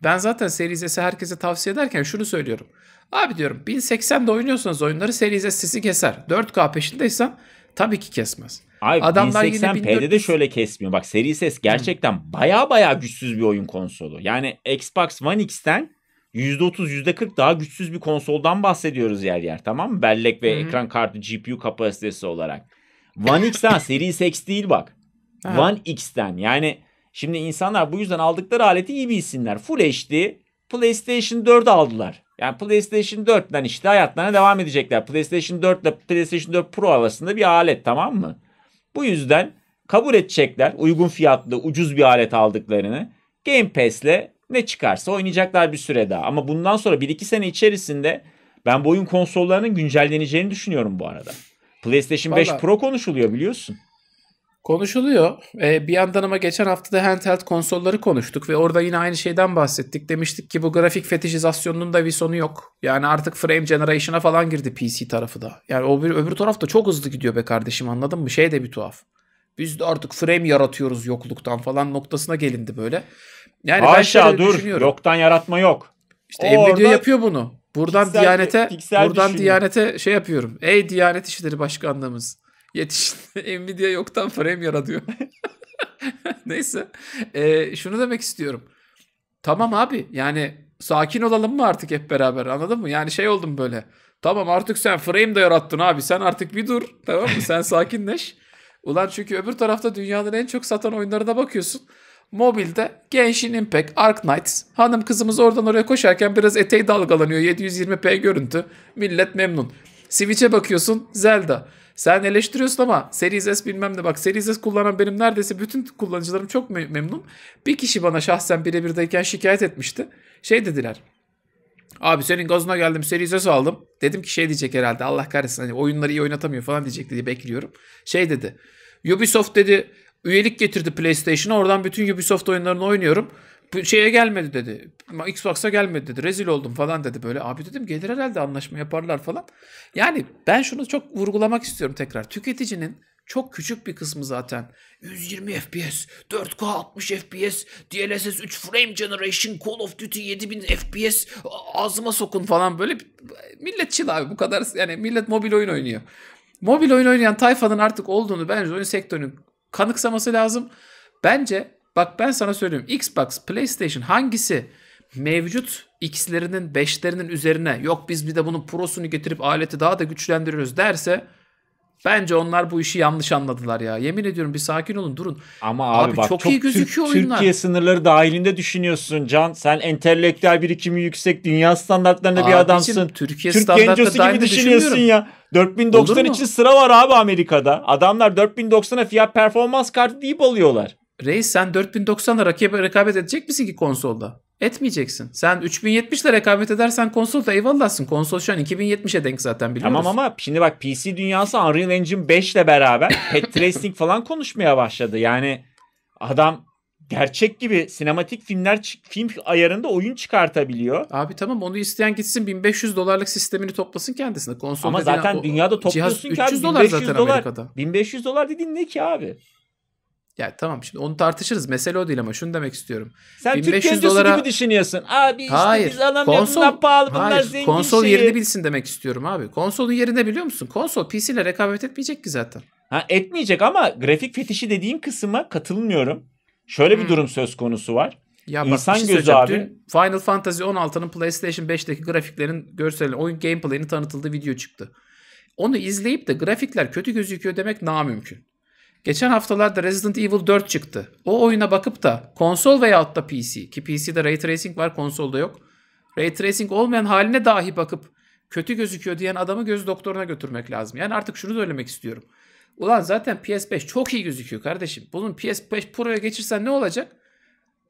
ben zaten Series S'i herkese tavsiye ederken şunu söylüyorum. Abi diyorum 1080'de oynuyorsanız oyunları Series S sesi keser. 4K peşindeysen tabii ki kesmez. Abi Adamlar 1080p'de de şöyle kesmiyor. Bak Series S gerçekten hmm. baya baya güçsüz bir oyun konsolu. Yani Xbox One X'ten %30 %40 daha güçsüz bir konsoldan bahsediyoruz yer yer tamam mı? Bellek ve Hı-hı. ekran kartı GPU kapasitesi olarak. One X'den (laughs) seri X değil bak. Ha. One X'ten yani şimdi insanlar bu yüzden aldıkları aleti iyi bilsinler. Full HD PlayStation 4 aldılar. Yani PlayStation 4'ten işte hayatlarına devam edecekler. PlayStation 4 ile PlayStation 4 Pro arasında bir alet tamam mı? Bu yüzden kabul edecekler uygun fiyatlı ucuz bir alet aldıklarını. Game Pass'le ne çıkarsa oynayacaklar bir süre daha. Ama bundan sonra 1-2 sene içerisinde ben bu oyun konsollarının güncelleneceğini düşünüyorum bu arada. PlayStation Vallahi... 5 Pro konuşuluyor biliyorsun. Konuşuluyor. Ee, bir yandan ama geçen hafta da handheld konsolları konuştuk ve orada yine aynı şeyden bahsettik. Demiştik ki bu grafik fetişizasyonunun da bir sonu yok. Yani artık frame generation'a falan girdi PC tarafı da. Yani o bir, öbür taraf da çok hızlı gidiyor be kardeşim anladın mı? Şey de bir tuhaf. Biz de artık frame yaratıyoruz yokluktan falan noktasına gelindi böyle. Yani Haşa dur yoktan yaratma yok. İşte o Nvidia yapıyor bunu. Buradan piksel, Diyanet'e piksel buradan düşünüyor. Diyanet'e şey yapıyorum. Ey Diyanet İşleri Başkanlığımız yetişin. (laughs) Nvidia yoktan frame yaratıyor. (laughs) Neyse. Ee, şunu demek istiyorum. Tamam abi yani sakin olalım mı artık hep beraber anladın mı? Yani şey oldum böyle. Tamam artık sen frame de yarattın abi. Sen artık bir dur tamam mı? Sen (laughs) sakinleş. Ulan çünkü öbür tarafta dünyanın en çok satan oyunlarına bakıyorsun. Mobilde Genshin Impact, Ark Knights. Hanım kızımız oradan oraya koşarken biraz eteği dalgalanıyor. 720p görüntü. Millet memnun. Switch'e bakıyorsun Zelda. Sen eleştiriyorsun ama Series S bilmem ne bak Series S kullanan benim neredeyse bütün kullanıcılarım çok memnun. Bir kişi bana şahsen birebirdeyken şikayet etmişti. Şey dediler Abi senin gazına geldim seri ses aldım. Dedim ki şey diyecek herhalde Allah kahretsin hani oyunları iyi oynatamıyor falan diyecek diye bekliyorum. Şey dedi. Ubisoft dedi üyelik getirdi PlayStation'a oradan bütün Ubisoft oyunlarını oynuyorum. Şeye gelmedi dedi. Xbox'a gelmedi dedi. Rezil oldum falan dedi böyle. Abi dedim gelir herhalde anlaşma yaparlar falan. Yani ben şunu çok vurgulamak istiyorum tekrar. Tüketicinin çok küçük bir kısmı zaten. 120 FPS, 4K 60 FPS, DLSS 3 frame generation, Call of Duty 7000 FPS, ağzıma sokun falan böyle. Millet chill abi bu kadar yani millet mobil oyun oynuyor. Mobil oyun oynayan tayfanın artık olduğunu bence oyun sektörünün kanıksaması lazım. Bence bak ben sana söylüyorum Xbox, PlayStation hangisi mevcut X'lerinin 5'lerinin üzerine yok biz bir de bunun prosunu getirip aleti daha da güçlendiriyoruz derse Bence onlar bu işi yanlış anladılar ya. Yemin ediyorum bir sakin olun durun. Ama abi, abi bak, çok, çok iyi gözüküyor Türk, oyunlar. Türkiye sınırları dahilinde düşünüyorsun Can. Sen entelektüel birikimi yüksek dünya standartlarında abi bir adamsın. Canım, Türkiye Türk gencosu gibi düşünüyorsun ya. 4090 için sıra var abi Amerika'da. Adamlar 4090'a fiyat performans kartı deyip alıyorlar. Reis sen 4090'la rakip rekabet edecek misin ki konsolda? Etmeyeceksin. Sen 3070'le rekabet edersen konsolda eyvallahsın. Konsol şu an 2070'e denk zaten biliyoruz. Tamam ama şimdi bak PC dünyası Unreal Engine 5 ile beraber (laughs) Pet Tracing falan konuşmaya başladı. Yani adam gerçek gibi sinematik filmler film ayarında oyun çıkartabiliyor. Abi tamam onu isteyen gitsin 1500 dolarlık sistemini toplasın kendisine. konsol. Ama zaten dünyada topluyorsun cihaz, ki 300 dolar zaten dolar, Amerika'da. 1500 dolar dediğin ne ki abi? Ya tamam şimdi onu tartışırız. Mesele o değil ama şunu demek istiyorum. Sen 1500 Türk dolara... gibi düşünüyorsun. Abi işte hayır, biz alamıyoruz konsol, bunlar pahalı bunlar hayır, zengin Konsol şeyi. yerini bilsin demek istiyorum abi. Konsolun yerine biliyor musun? Konsol PC ile rekabet etmeyecek ki zaten. Ha etmeyecek ama grafik fetişi dediğin kısma katılmıyorum. Şöyle bir hmm. durum söz konusu var. Ya bak, İnsan şey gözü abi. Dün Final Fantasy 16'nın PlayStation 5'teki grafiklerin görselini, oyun gameplay'ini tanıtıldığı video çıktı. Onu izleyip de grafikler kötü gözüküyor demek daha mümkün. Geçen haftalarda Resident Evil 4 çıktı. O oyuna bakıp da konsol veyahut da PC ki PC'de Ray Tracing var konsolda yok. Ray Tracing olmayan haline dahi bakıp kötü gözüküyor diyen adamı göz doktoruna götürmek lazım. Yani artık şunu söylemek istiyorum. Ulan zaten PS5 çok iyi gözüküyor kardeşim. Bunun PS5 Pro'ya geçirsen ne olacak?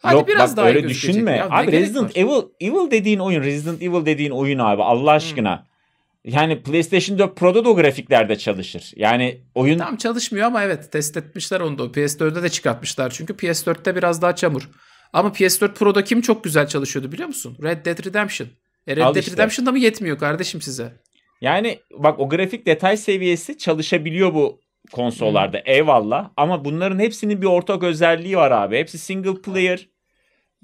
Hadi Yok, biraz bak, daha öyle iyi düşünme. Ya, abi Resident Evil Evil dediğin oyun, Resident Evil dediğin oyun abi Allah aşkına. Hmm. Yani PlayStation 4 Pro'da da o grafiklerde çalışır. Yani oyun... Tam çalışmıyor ama evet test etmişler onu da. PS4'de de çıkartmışlar çünkü PS4'te biraz daha çamur. Ama PS4 Pro'da kim çok güzel çalışıyordu biliyor musun? Red Dead Redemption. E Red Al Dead işte. Redemption'da mı yetmiyor kardeşim size? Yani bak o grafik detay seviyesi çalışabiliyor bu konsollarda hmm. eyvallah. Ama bunların hepsinin bir ortak özelliği var abi. Hepsi single player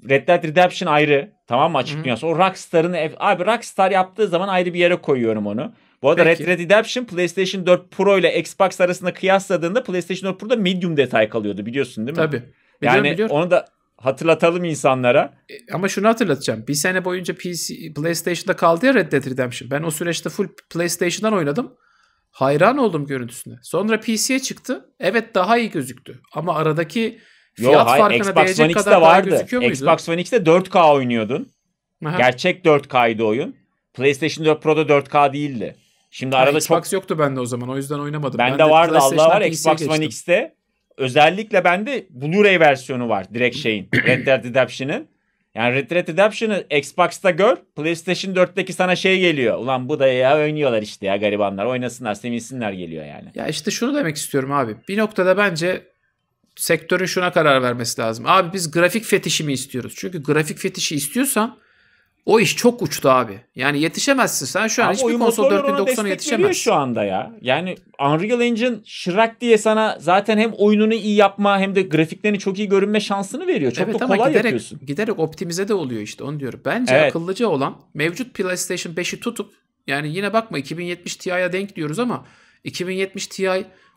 Red Dead Redemption ayrı. Tamam mı açık dünyası? O Rockstar'ın abi Rockstar yaptığı zaman ayrı bir yere koyuyorum onu. Bu arada Peki. Red Dead Redemption PlayStation 4 Pro ile Xbox arasında kıyasladığında PlayStation 4 Pro'da medium detay kalıyordu biliyorsun değil mi? Tabii. Biliyorum, yani biliyorum. onu da hatırlatalım insanlara. E, ama şunu hatırlatacağım. Bir sene boyunca PC, PlayStation'da kaldı ya Red Dead Redemption. Ben o süreçte full PlayStation'dan oynadım. Hayran oldum görüntüsüne. Sonra PC'ye çıktı. Evet daha iyi gözüktü. Ama aradaki Yo, fiyat hayır, farkına Xbox değecek One X'de kadar vardı. Xbox One X'de 4K oynuyordun. Aha. Gerçek 4K'ydı oyun. PlayStation 4 Pro'da 4K değildi. Şimdi arada Xbox çok... yoktu bende o zaman o yüzden oynamadım. Bende ben vardı Allah var Xbox geçtim. One X'te. Özellikle bende Blu-ray versiyonu var direkt şeyin (clears throat) Red Dead Redemption'ın. Yani Red Dead Redemption'ı Xbox'ta gör PlayStation 4'teki sana şey geliyor. Ulan bu da ya oynuyorlar işte ya garibanlar oynasınlar sevinsinler geliyor yani. Ya işte şunu demek istiyorum abi. Bir noktada bence sektörün şuna karar vermesi lazım. Abi biz grafik fetişi mi istiyoruz? Çünkü grafik fetişi istiyorsan o iş çok uçtu abi. Yani yetişemezsin sen şu an abi hiçbir konsol 4090'a yetişemez. şu anda ya. Yani Unreal Engine şırak diye sana zaten hem oyununu iyi yapma hem de grafiklerini çok iyi görünme şansını veriyor. Çok evet, da kolay giderek, yapıyorsun. Giderek optimize de oluyor işte onu diyorum. Bence evet. akıllıca olan mevcut PlayStation 5'i tutup yani yine bakma 2070 Ti'ye denk diyoruz ama 2070 Ti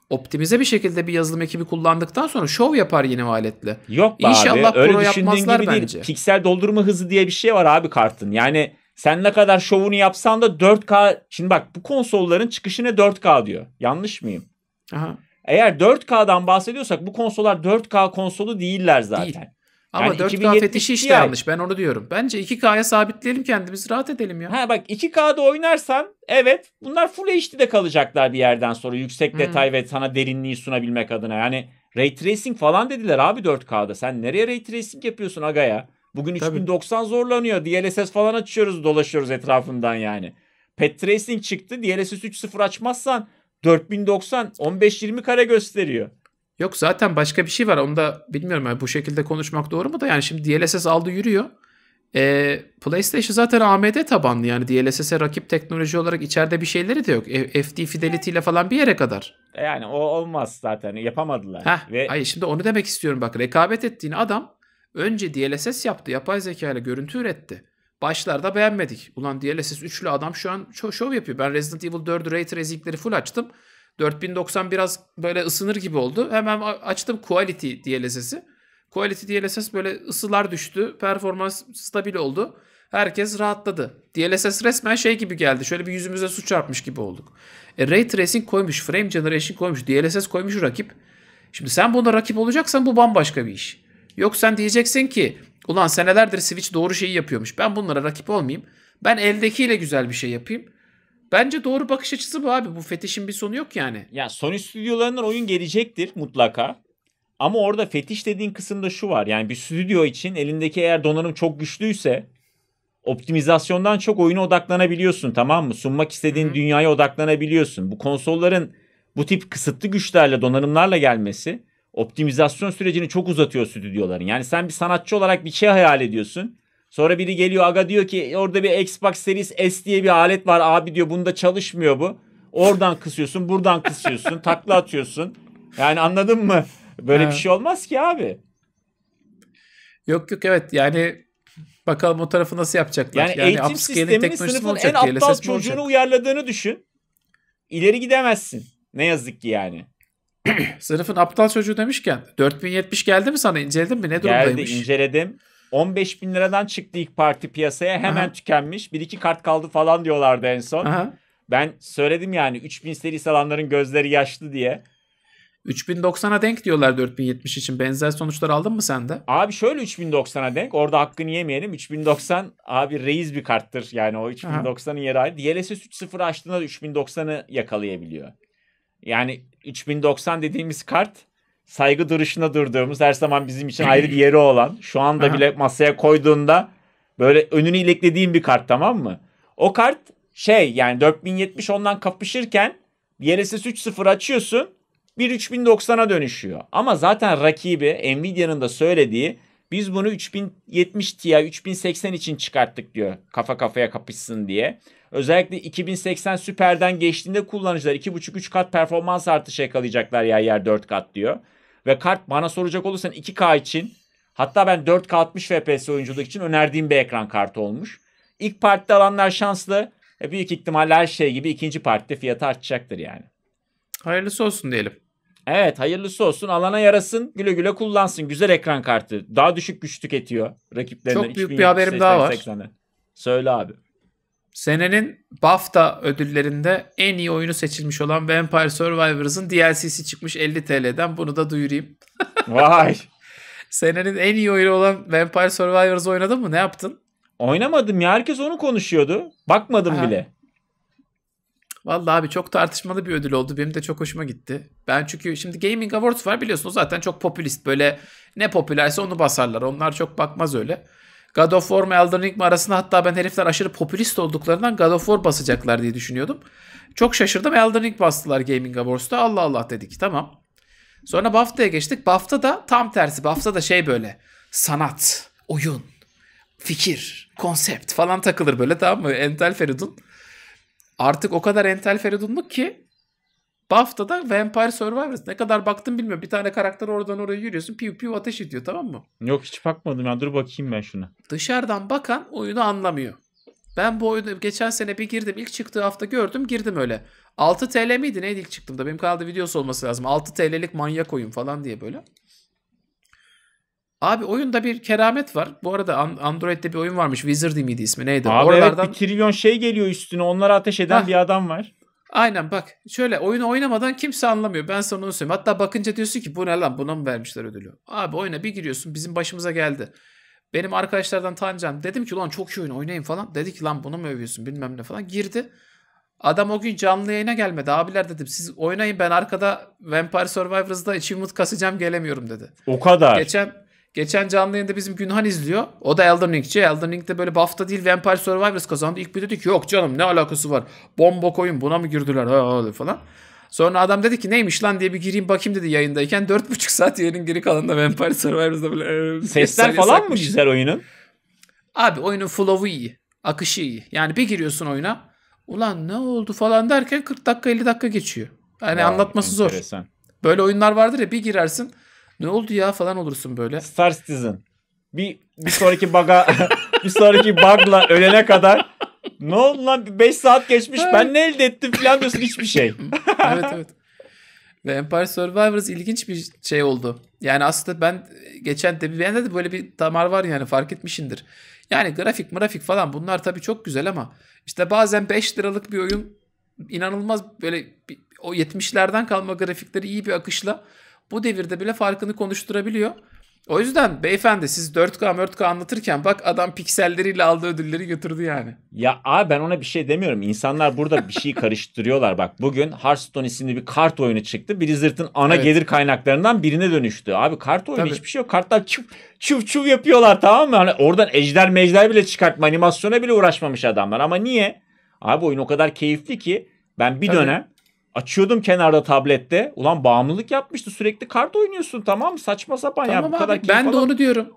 optimize bir şekilde bir yazılım ekibi kullandıktan sonra şov yapar yeni aletle. Yok be İnşallah abi öyle düşündüğün gibi bence. değil. Piksel doldurma hızı diye bir şey var abi kartın. Yani sen ne kadar şovunu yapsan da 4K. Şimdi bak bu konsolların çıkışına 4K diyor. Yanlış mıyım? Aha. Eğer 4K'dan bahsediyorsak bu konsollar 4K konsolu değiller zaten. Değil. Ama yani 4K fetişi işte yanlış. Ben onu diyorum. Bence 2K'ya sabitleyelim kendimizi. Rahat edelim ya. Ha bak 2K'da oynarsan evet bunlar Full HD'de kalacaklar bir yerden sonra. Yüksek hmm. detay ve sana derinliği sunabilmek adına. Yani Ray Tracing falan dediler abi 4K'da. Sen nereye Ray Tracing yapıyorsun aga ya? Bugün 3090 Tabii. zorlanıyor. DLSS falan açıyoruz dolaşıyoruz etrafından yani. Pet Tracing çıktı. DLSS 3.0 açmazsan 4090 15-20 kare gösteriyor. Yok zaten başka bir şey var. Onu da bilmiyorum yani bu şekilde konuşmak doğru mu da yani şimdi DLSS aldı yürüyor. E, PlayStation zaten AMD tabanlı yani DLSS'e rakip teknoloji olarak içeride bir şeyleri de yok. E, FD Fidelity ile falan bir yere kadar. E, yani o olmaz zaten yapamadılar. Heh, Ve... Hayır şimdi onu demek istiyorum bak rekabet ettiğin adam önce DLSS yaptı yapay zeka ile görüntü üretti. Başlarda beğenmedik. Ulan DLSS 3'lü adam şu an şov, yapıyor. Ben Resident Evil 4 Ray Tracing'leri full açtım. 4090 biraz böyle ısınır gibi oldu. Hemen açtım Quality DLSS'i. Quality DLSS böyle ısılar düştü. Performans stabil oldu. Herkes rahatladı. DLSS resmen şey gibi geldi. Şöyle bir yüzümüze su çarpmış gibi olduk. E, Ray Tracing koymuş, Frame Generation koymuş, DLSS koymuş rakip. Şimdi sen buna rakip olacaksan bu bambaşka bir iş. Yok sen diyeceksin ki ulan senelerdir Switch doğru şeyi yapıyormuş. Ben bunlara rakip olmayayım. Ben eldekiyle güzel bir şey yapayım. Bence doğru bakış açısı bu abi. Bu fetişin bir sonu yok yani. Ya Sony stüdyolarından oyun gelecektir mutlaka. Ama orada fetiş dediğin kısımda şu var. Yani bir stüdyo için elindeki eğer donanım çok güçlüyse optimizasyondan çok oyuna odaklanabiliyorsun tamam mı? Sunmak istediğin Hı-hı. dünyaya odaklanabiliyorsun. Bu konsolların bu tip kısıtlı güçlerle donanımlarla gelmesi optimizasyon sürecini çok uzatıyor stüdyoların. Yani sen bir sanatçı olarak bir şey hayal ediyorsun. Sonra biri geliyor aga diyor ki orada bir Xbox Series S diye bir alet var abi diyor bunda çalışmıyor bu. Oradan kısıyorsun buradan kısıyorsun (laughs) takla atıyorsun. Yani anladın mı? Böyle ha. bir şey olmaz ki abi. Yok yok evet yani bakalım o tarafı nasıl yapacaklar. Yani, yani eğitim sisteminin sınıfın en aptal çocuğunu uyarladığını düşün. İleri gidemezsin. Ne yazık ki yani. (clears throat) Sınıfın aptal çocuğu demişken 4070 geldi mi sana inceledin mi ne durumdaymış? Geldi inceledim. 15 bin liradan çıktı ilk parti piyasaya hemen Aha. tükenmiş. Bir iki kart kaldı falan diyorlardı en son. Aha. Ben söyledim yani 3000 seri salanların gözleri yaşlı diye. 3090'a denk diyorlar 4070 için. Benzer sonuçlar aldın mı sen de? Abi şöyle 3090'a denk. Orada hakkını yemeyelim. 3090 abi reis bir karttır. Yani o 3090'ın yeri ayrı. DLSS 3.0 açtığında 3090'ı yakalayabiliyor. Yani 3090 dediğimiz kart saygı duruşuna durduğumuz her zaman bizim için ayrı bir (clears throat) yeri olan şu anda bile masaya koyduğunda böyle önünü ileklediğim bir kart tamam mı? O kart şey yani 4070 ondan kapışırken YLSS 3.0 açıyorsun bir 3090'a dönüşüyor. Ama zaten rakibi Nvidia'nın da söylediği biz bunu 3070 Ti 3080 için çıkarttık diyor kafa kafaya kapışsın diye. Özellikle 2080 Super'den geçtiğinde kullanıcılar 2.5-3 kat performans artışı yakalayacaklar yer yer 4 kat diyor ve kart bana soracak olursan 2K için hatta ben 4K 60 FPS oyunculuk için önerdiğim bir ekran kartı olmuş. İlk partide alanlar şanslı. E büyük ihtimalle her şey gibi ikinci partide fiyatı artacaktır yani. Hayırlısı olsun diyelim. Evet hayırlısı olsun. Alana yarasın. Güle güle kullansın. Güzel ekran kartı. Daha düşük güç tüketiyor rakiplerinden. Çok büyük bir haberim şey daha var. Söyle abi. Senenin BAFTA ödüllerinde en iyi oyunu seçilmiş olan Vampire Survivors'ın DLC'si çıkmış 50 TL'den. Bunu da duyurayım. (laughs) Vay. Senenin en iyi oyunu olan Vampire Survivors oynadın mı? Ne yaptın? Oynamadım ya. Herkes onu konuşuyordu. Bakmadım ha. bile. Vallahi abi çok tartışmalı bir ödül oldu. Benim de çok hoşuma gitti. Ben çünkü şimdi Gaming Awards var biliyorsunuz zaten çok popülist. Böyle ne popülerse onu basarlar. Onlar çok bakmaz öyle. God of War mu Elden Ring mi arasında hatta ben herifler aşırı popülist olduklarından God of War basacaklar diye düşünüyordum. Çok şaşırdım Elden Ring bastılar Gaming Awards'ta Allah Allah dedik tamam. Sonra BAFTA'ya geçtik. BAFTA da tam tersi. BAFTA da şey böyle sanat, oyun, fikir, konsept falan takılır böyle tamam mı? Entel Feridun. Artık o kadar entel Feridunluk ki BAFTA'da Vampire Survivors. Ne kadar baktım bilmiyorum. Bir tane karakter oradan oraya yürüyorsun. Piu piu ateş ediyor tamam mı? Yok hiç bakmadım ya. Dur bakayım ben şuna. Dışarıdan bakan oyunu anlamıyor. Ben bu oyunu geçen sene bir girdim. İlk çıktığı hafta gördüm. Girdim öyle. 6 TL miydi neydi ilk çıktığımda? Benim kanalda videosu olması lazım. 6 TL'lik manyak oyun falan diye böyle. Abi oyunda bir keramet var. Bu arada Android'de bir oyun varmış. Wizardry miydi ismi neydi? Abi Oralardan... evet bir trilyon şey geliyor üstüne. Onları ateş eden Hah. bir adam var. Aynen bak şöyle oyunu oynamadan kimse anlamıyor. Ben sana onu söyleyeyim. Hatta bakınca diyorsun ki bu ne lan buna mı vermişler ödülü? Abi oyuna bir giriyorsun bizim başımıza geldi. Benim arkadaşlardan Tancan dedim ki lan çok iyi oyun oynayayım falan. Dedi ki lan bunu mu övüyorsun bilmem ne falan. Girdi. Adam o gün canlı yayına gelmedi. Abiler dedim siz oynayın ben arkada Vampire Survivors'da achievement kasacağım gelemiyorum dedi. O kadar. Geçen Geçen canlı yayında bizim Günhan izliyor. O da Elden Ring'ci. Elden Ring'de böyle BAFTA değil Vampire Survivors kazandı. İlk bir dedik yok canım ne alakası var. Bomba koyun buna mı girdiler ha, ha falan. Sonra adam dedi ki neymiş lan diye bir gireyim bakayım dedi yayındayken. 4,5 saat yerin geri kalanında Vampire Survivors'da böyle... Sesler falan mı güzel oyunun? Abi oyunun flow'u iyi. Akışı iyi. Yani bir giriyorsun oyuna. Ulan ne oldu falan derken 40 dakika 50 dakika geçiyor. Yani ya, anlatması enteresan. zor. Böyle oyunlar vardır ya bir girersin ne oldu ya falan olursun böyle. Star Citizen. Bir, bir sonraki baga (laughs) bir sonraki bug'la ölene kadar ne oldu lan 5 saat geçmiş ben ne elde ettim falan diyorsun hiçbir şey. (laughs) evet evet. Ve Empire Survivors ilginç bir şey oldu. Yani aslında ben geçen de bende de böyle bir damar var yani fark etmişindir. Yani grafik grafik falan bunlar tabii çok güzel ama işte bazen 5 liralık bir oyun inanılmaz böyle bir, o 70'lerden kalma grafikleri iyi bir akışla bu devirde bile farkını konuşturabiliyor. O yüzden beyefendi siz 4K 4K anlatırken bak adam pikselleriyle aldığı ödülleri götürdü yani. Ya abi ben ona bir şey demiyorum. İnsanlar burada bir şey (laughs) karıştırıyorlar. Bak bugün Hearthstone isimli bir kart oyunu çıktı. Blizzard'ın ana evet. gelir kaynaklarından birine dönüştü. Abi kart oyunu Tabii. hiçbir şey yok. Kartlar çuv çuv çuv yapıyorlar tamam mı? Hani oradan ejder mejder bile çıkartma animasyona bile uğraşmamış adamlar. Ama niye? Abi oyun o kadar keyifli ki ben bir Tabii. dönem Açıyordum kenarda tablette. Ulan bağımlılık yapmıştı. Sürekli kart oynuyorsun tamam mı? Saçma sapan tamam ya bu abi, kadar Ben falan. de onu diyorum.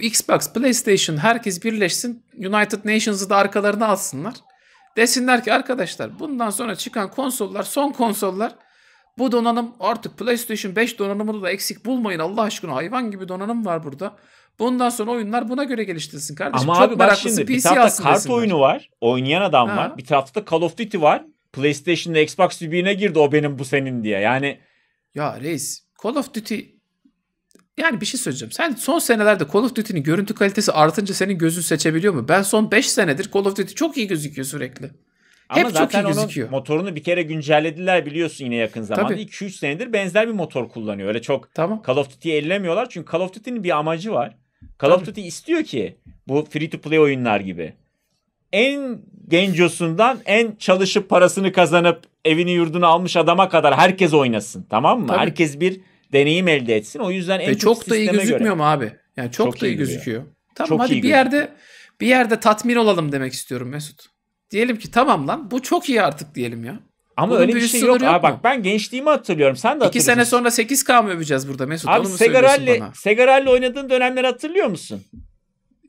Xbox, PlayStation herkes birleşsin. United Nations'ı da arkalarına alsınlar. Desinler ki arkadaşlar bundan sonra çıkan konsollar son konsollar bu donanım artık PlayStation 5 donanımını da eksik bulmayın Allah aşkına hayvan gibi donanım var burada. Bundan sonra oyunlar buna göre geliştirilsin kardeşim. Ama Çok abi bak şimdi bir tarafta kart desinler. oyunu var. Oynayan adam ha. var. Bir tarafta Call of Duty var. PlayStation'da Xbox birbirine girdi o benim bu senin diye. Yani ya reis Call of Duty yani bir şey söyleyeceğim. Sen son senelerde Call of Duty'nin görüntü kalitesi artınca senin gözün seçebiliyor mu? Ben son 5 senedir Call of Duty çok iyi gözüküyor sürekli. Ama Hep zaten çok iyi gözüküyor. motorunu bir kere güncellediler biliyorsun yine yakın zamanda. 2-3 senedir benzer bir motor kullanıyor. Öyle çok tamam. Call of Duty'yi ellemiyorlar. Çünkü Call of Duty'nin bir amacı var. Call Tabii. of Duty istiyor ki bu free to play oyunlar gibi en gencosundan en çalışıp parasını kazanıp evini yurdunu almış adama kadar herkes oynasın tamam mı? Tabii. Herkes bir deneyim elde etsin. O yüzden en Ve çok da iyi gözükmüyor göre. mu abi? Yani çok, çok da iyi gözüküyor. gözüküyor. Tamam çok hadi bir gözüküyor. yerde bir yerde tatmin olalım demek istiyorum Mesut. Diyelim ki tamam lan bu çok iyi artık diyelim ya. Ama Bunun öyle bir şey yok. yok Aa, bak ben gençliğimi hatırlıyorum. Sen de İki sene sonra 8K mı öveceğiz burada Mesut? Abi Segaral'le Segaral'le oynadığın dönemleri hatırlıyor musun?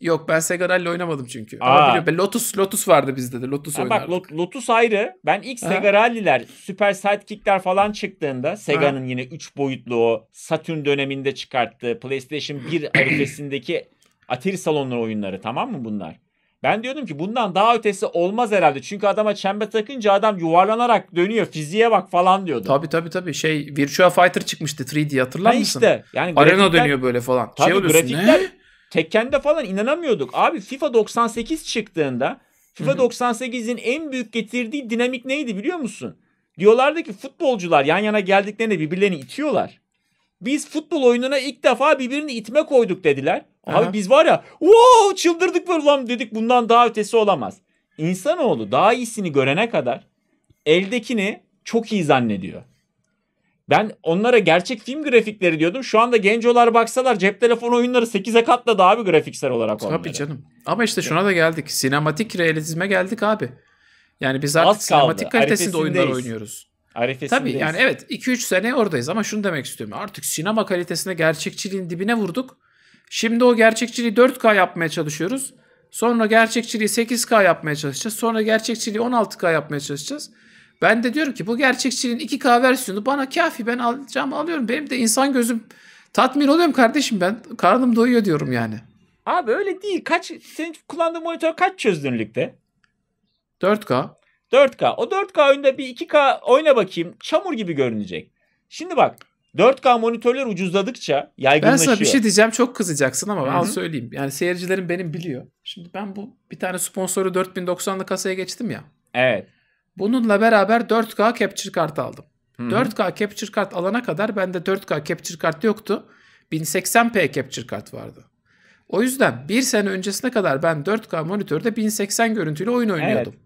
Yok ben Segara'yla oynamadım çünkü. Aa. Ama biliyorum, Lotus Lotus vardı bizde de. Lotus ha, oynardık. Bak Lotus ayrı. Ben ilk Rallyler, Super Sidekick'ler falan çıktığında Sega'nın yine 3 boyutlu o Saturn döneminde çıkarttığı PlayStation 1 (clears throat) arifesindeki Atari salonları oyunları tamam mı bunlar? Ben diyordum ki bundan daha ötesi olmaz herhalde. Çünkü adama çembe takınca adam yuvarlanarak dönüyor. Fiziğe bak falan diyordu. Tabii tabii tabii. Şey Virtua Fighter çıkmıştı 3D hatırlar ha mısın? işte. Yani Arena dönüyor böyle falan. Şey tabii şey grafikler, ne? Tekken'de falan inanamıyorduk. Abi FIFA 98 çıktığında FIFA 98'in en büyük getirdiği dinamik neydi biliyor musun? Diyorlardı ki futbolcular yan yana geldiklerinde birbirlerini itiyorlar. Biz futbol oyununa ilk defa birbirini itme koyduk dediler. Aha. Abi biz var ya wow çıldırdık böyle lan dedik bundan daha ötesi olamaz. İnsanoğlu daha iyisini görene kadar eldekini çok iyi zannediyor. Ben onlara gerçek film grafikleri diyordum. Şu anda gencolar baksalar cep telefonu oyunları 8'e daha abi grafiksel olarak onları. Tabii canım. Ama işte şuna da geldik. Sinematik realizme geldik abi. Yani biz artık Az kaldı. sinematik kalitesinde oyunlar oynuyoruz. Arifesindeyiz. Tabii yani evet 2-3 sene oradayız ama şunu demek istiyorum. Artık sinema kalitesine gerçekçiliğin dibine vurduk. Şimdi o gerçekçiliği 4K yapmaya çalışıyoruz. Sonra gerçekçiliği 8K yapmaya çalışacağız. Sonra gerçekçiliği 16K yapmaya çalışacağız. Ben de diyorum ki bu gerçekçinin 2K versiyonu bana kafi ben alacağım alıyorum. Benim de insan gözüm tatmin oluyorum kardeşim ben. Karnım doyuyor diyorum yani. Abi öyle değil. Kaç senin kullandığın monitör kaç çözünürlükte? 4K. 4K. O 4K oyunda bir 2K oyna bakayım. Çamur gibi görünecek. Şimdi bak 4K monitörler ucuzladıkça yaygınlaşıyor. Ben sana bir şey diyeceğim çok kızacaksın ama Hı-hı. al söyleyeyim. Yani seyircilerim benim biliyor. Şimdi ben bu bir tane sponsoru 4090'lı kasaya geçtim ya. Evet. Bununla beraber 4K capture kart aldım. Hı-hı. 4K capture kart alana kadar bende 4K capture kart yoktu. 1080p capture kart vardı. O yüzden bir sene öncesine kadar ben 4K monitörde 1080 görüntüyle oyun oynuyordum. Evet.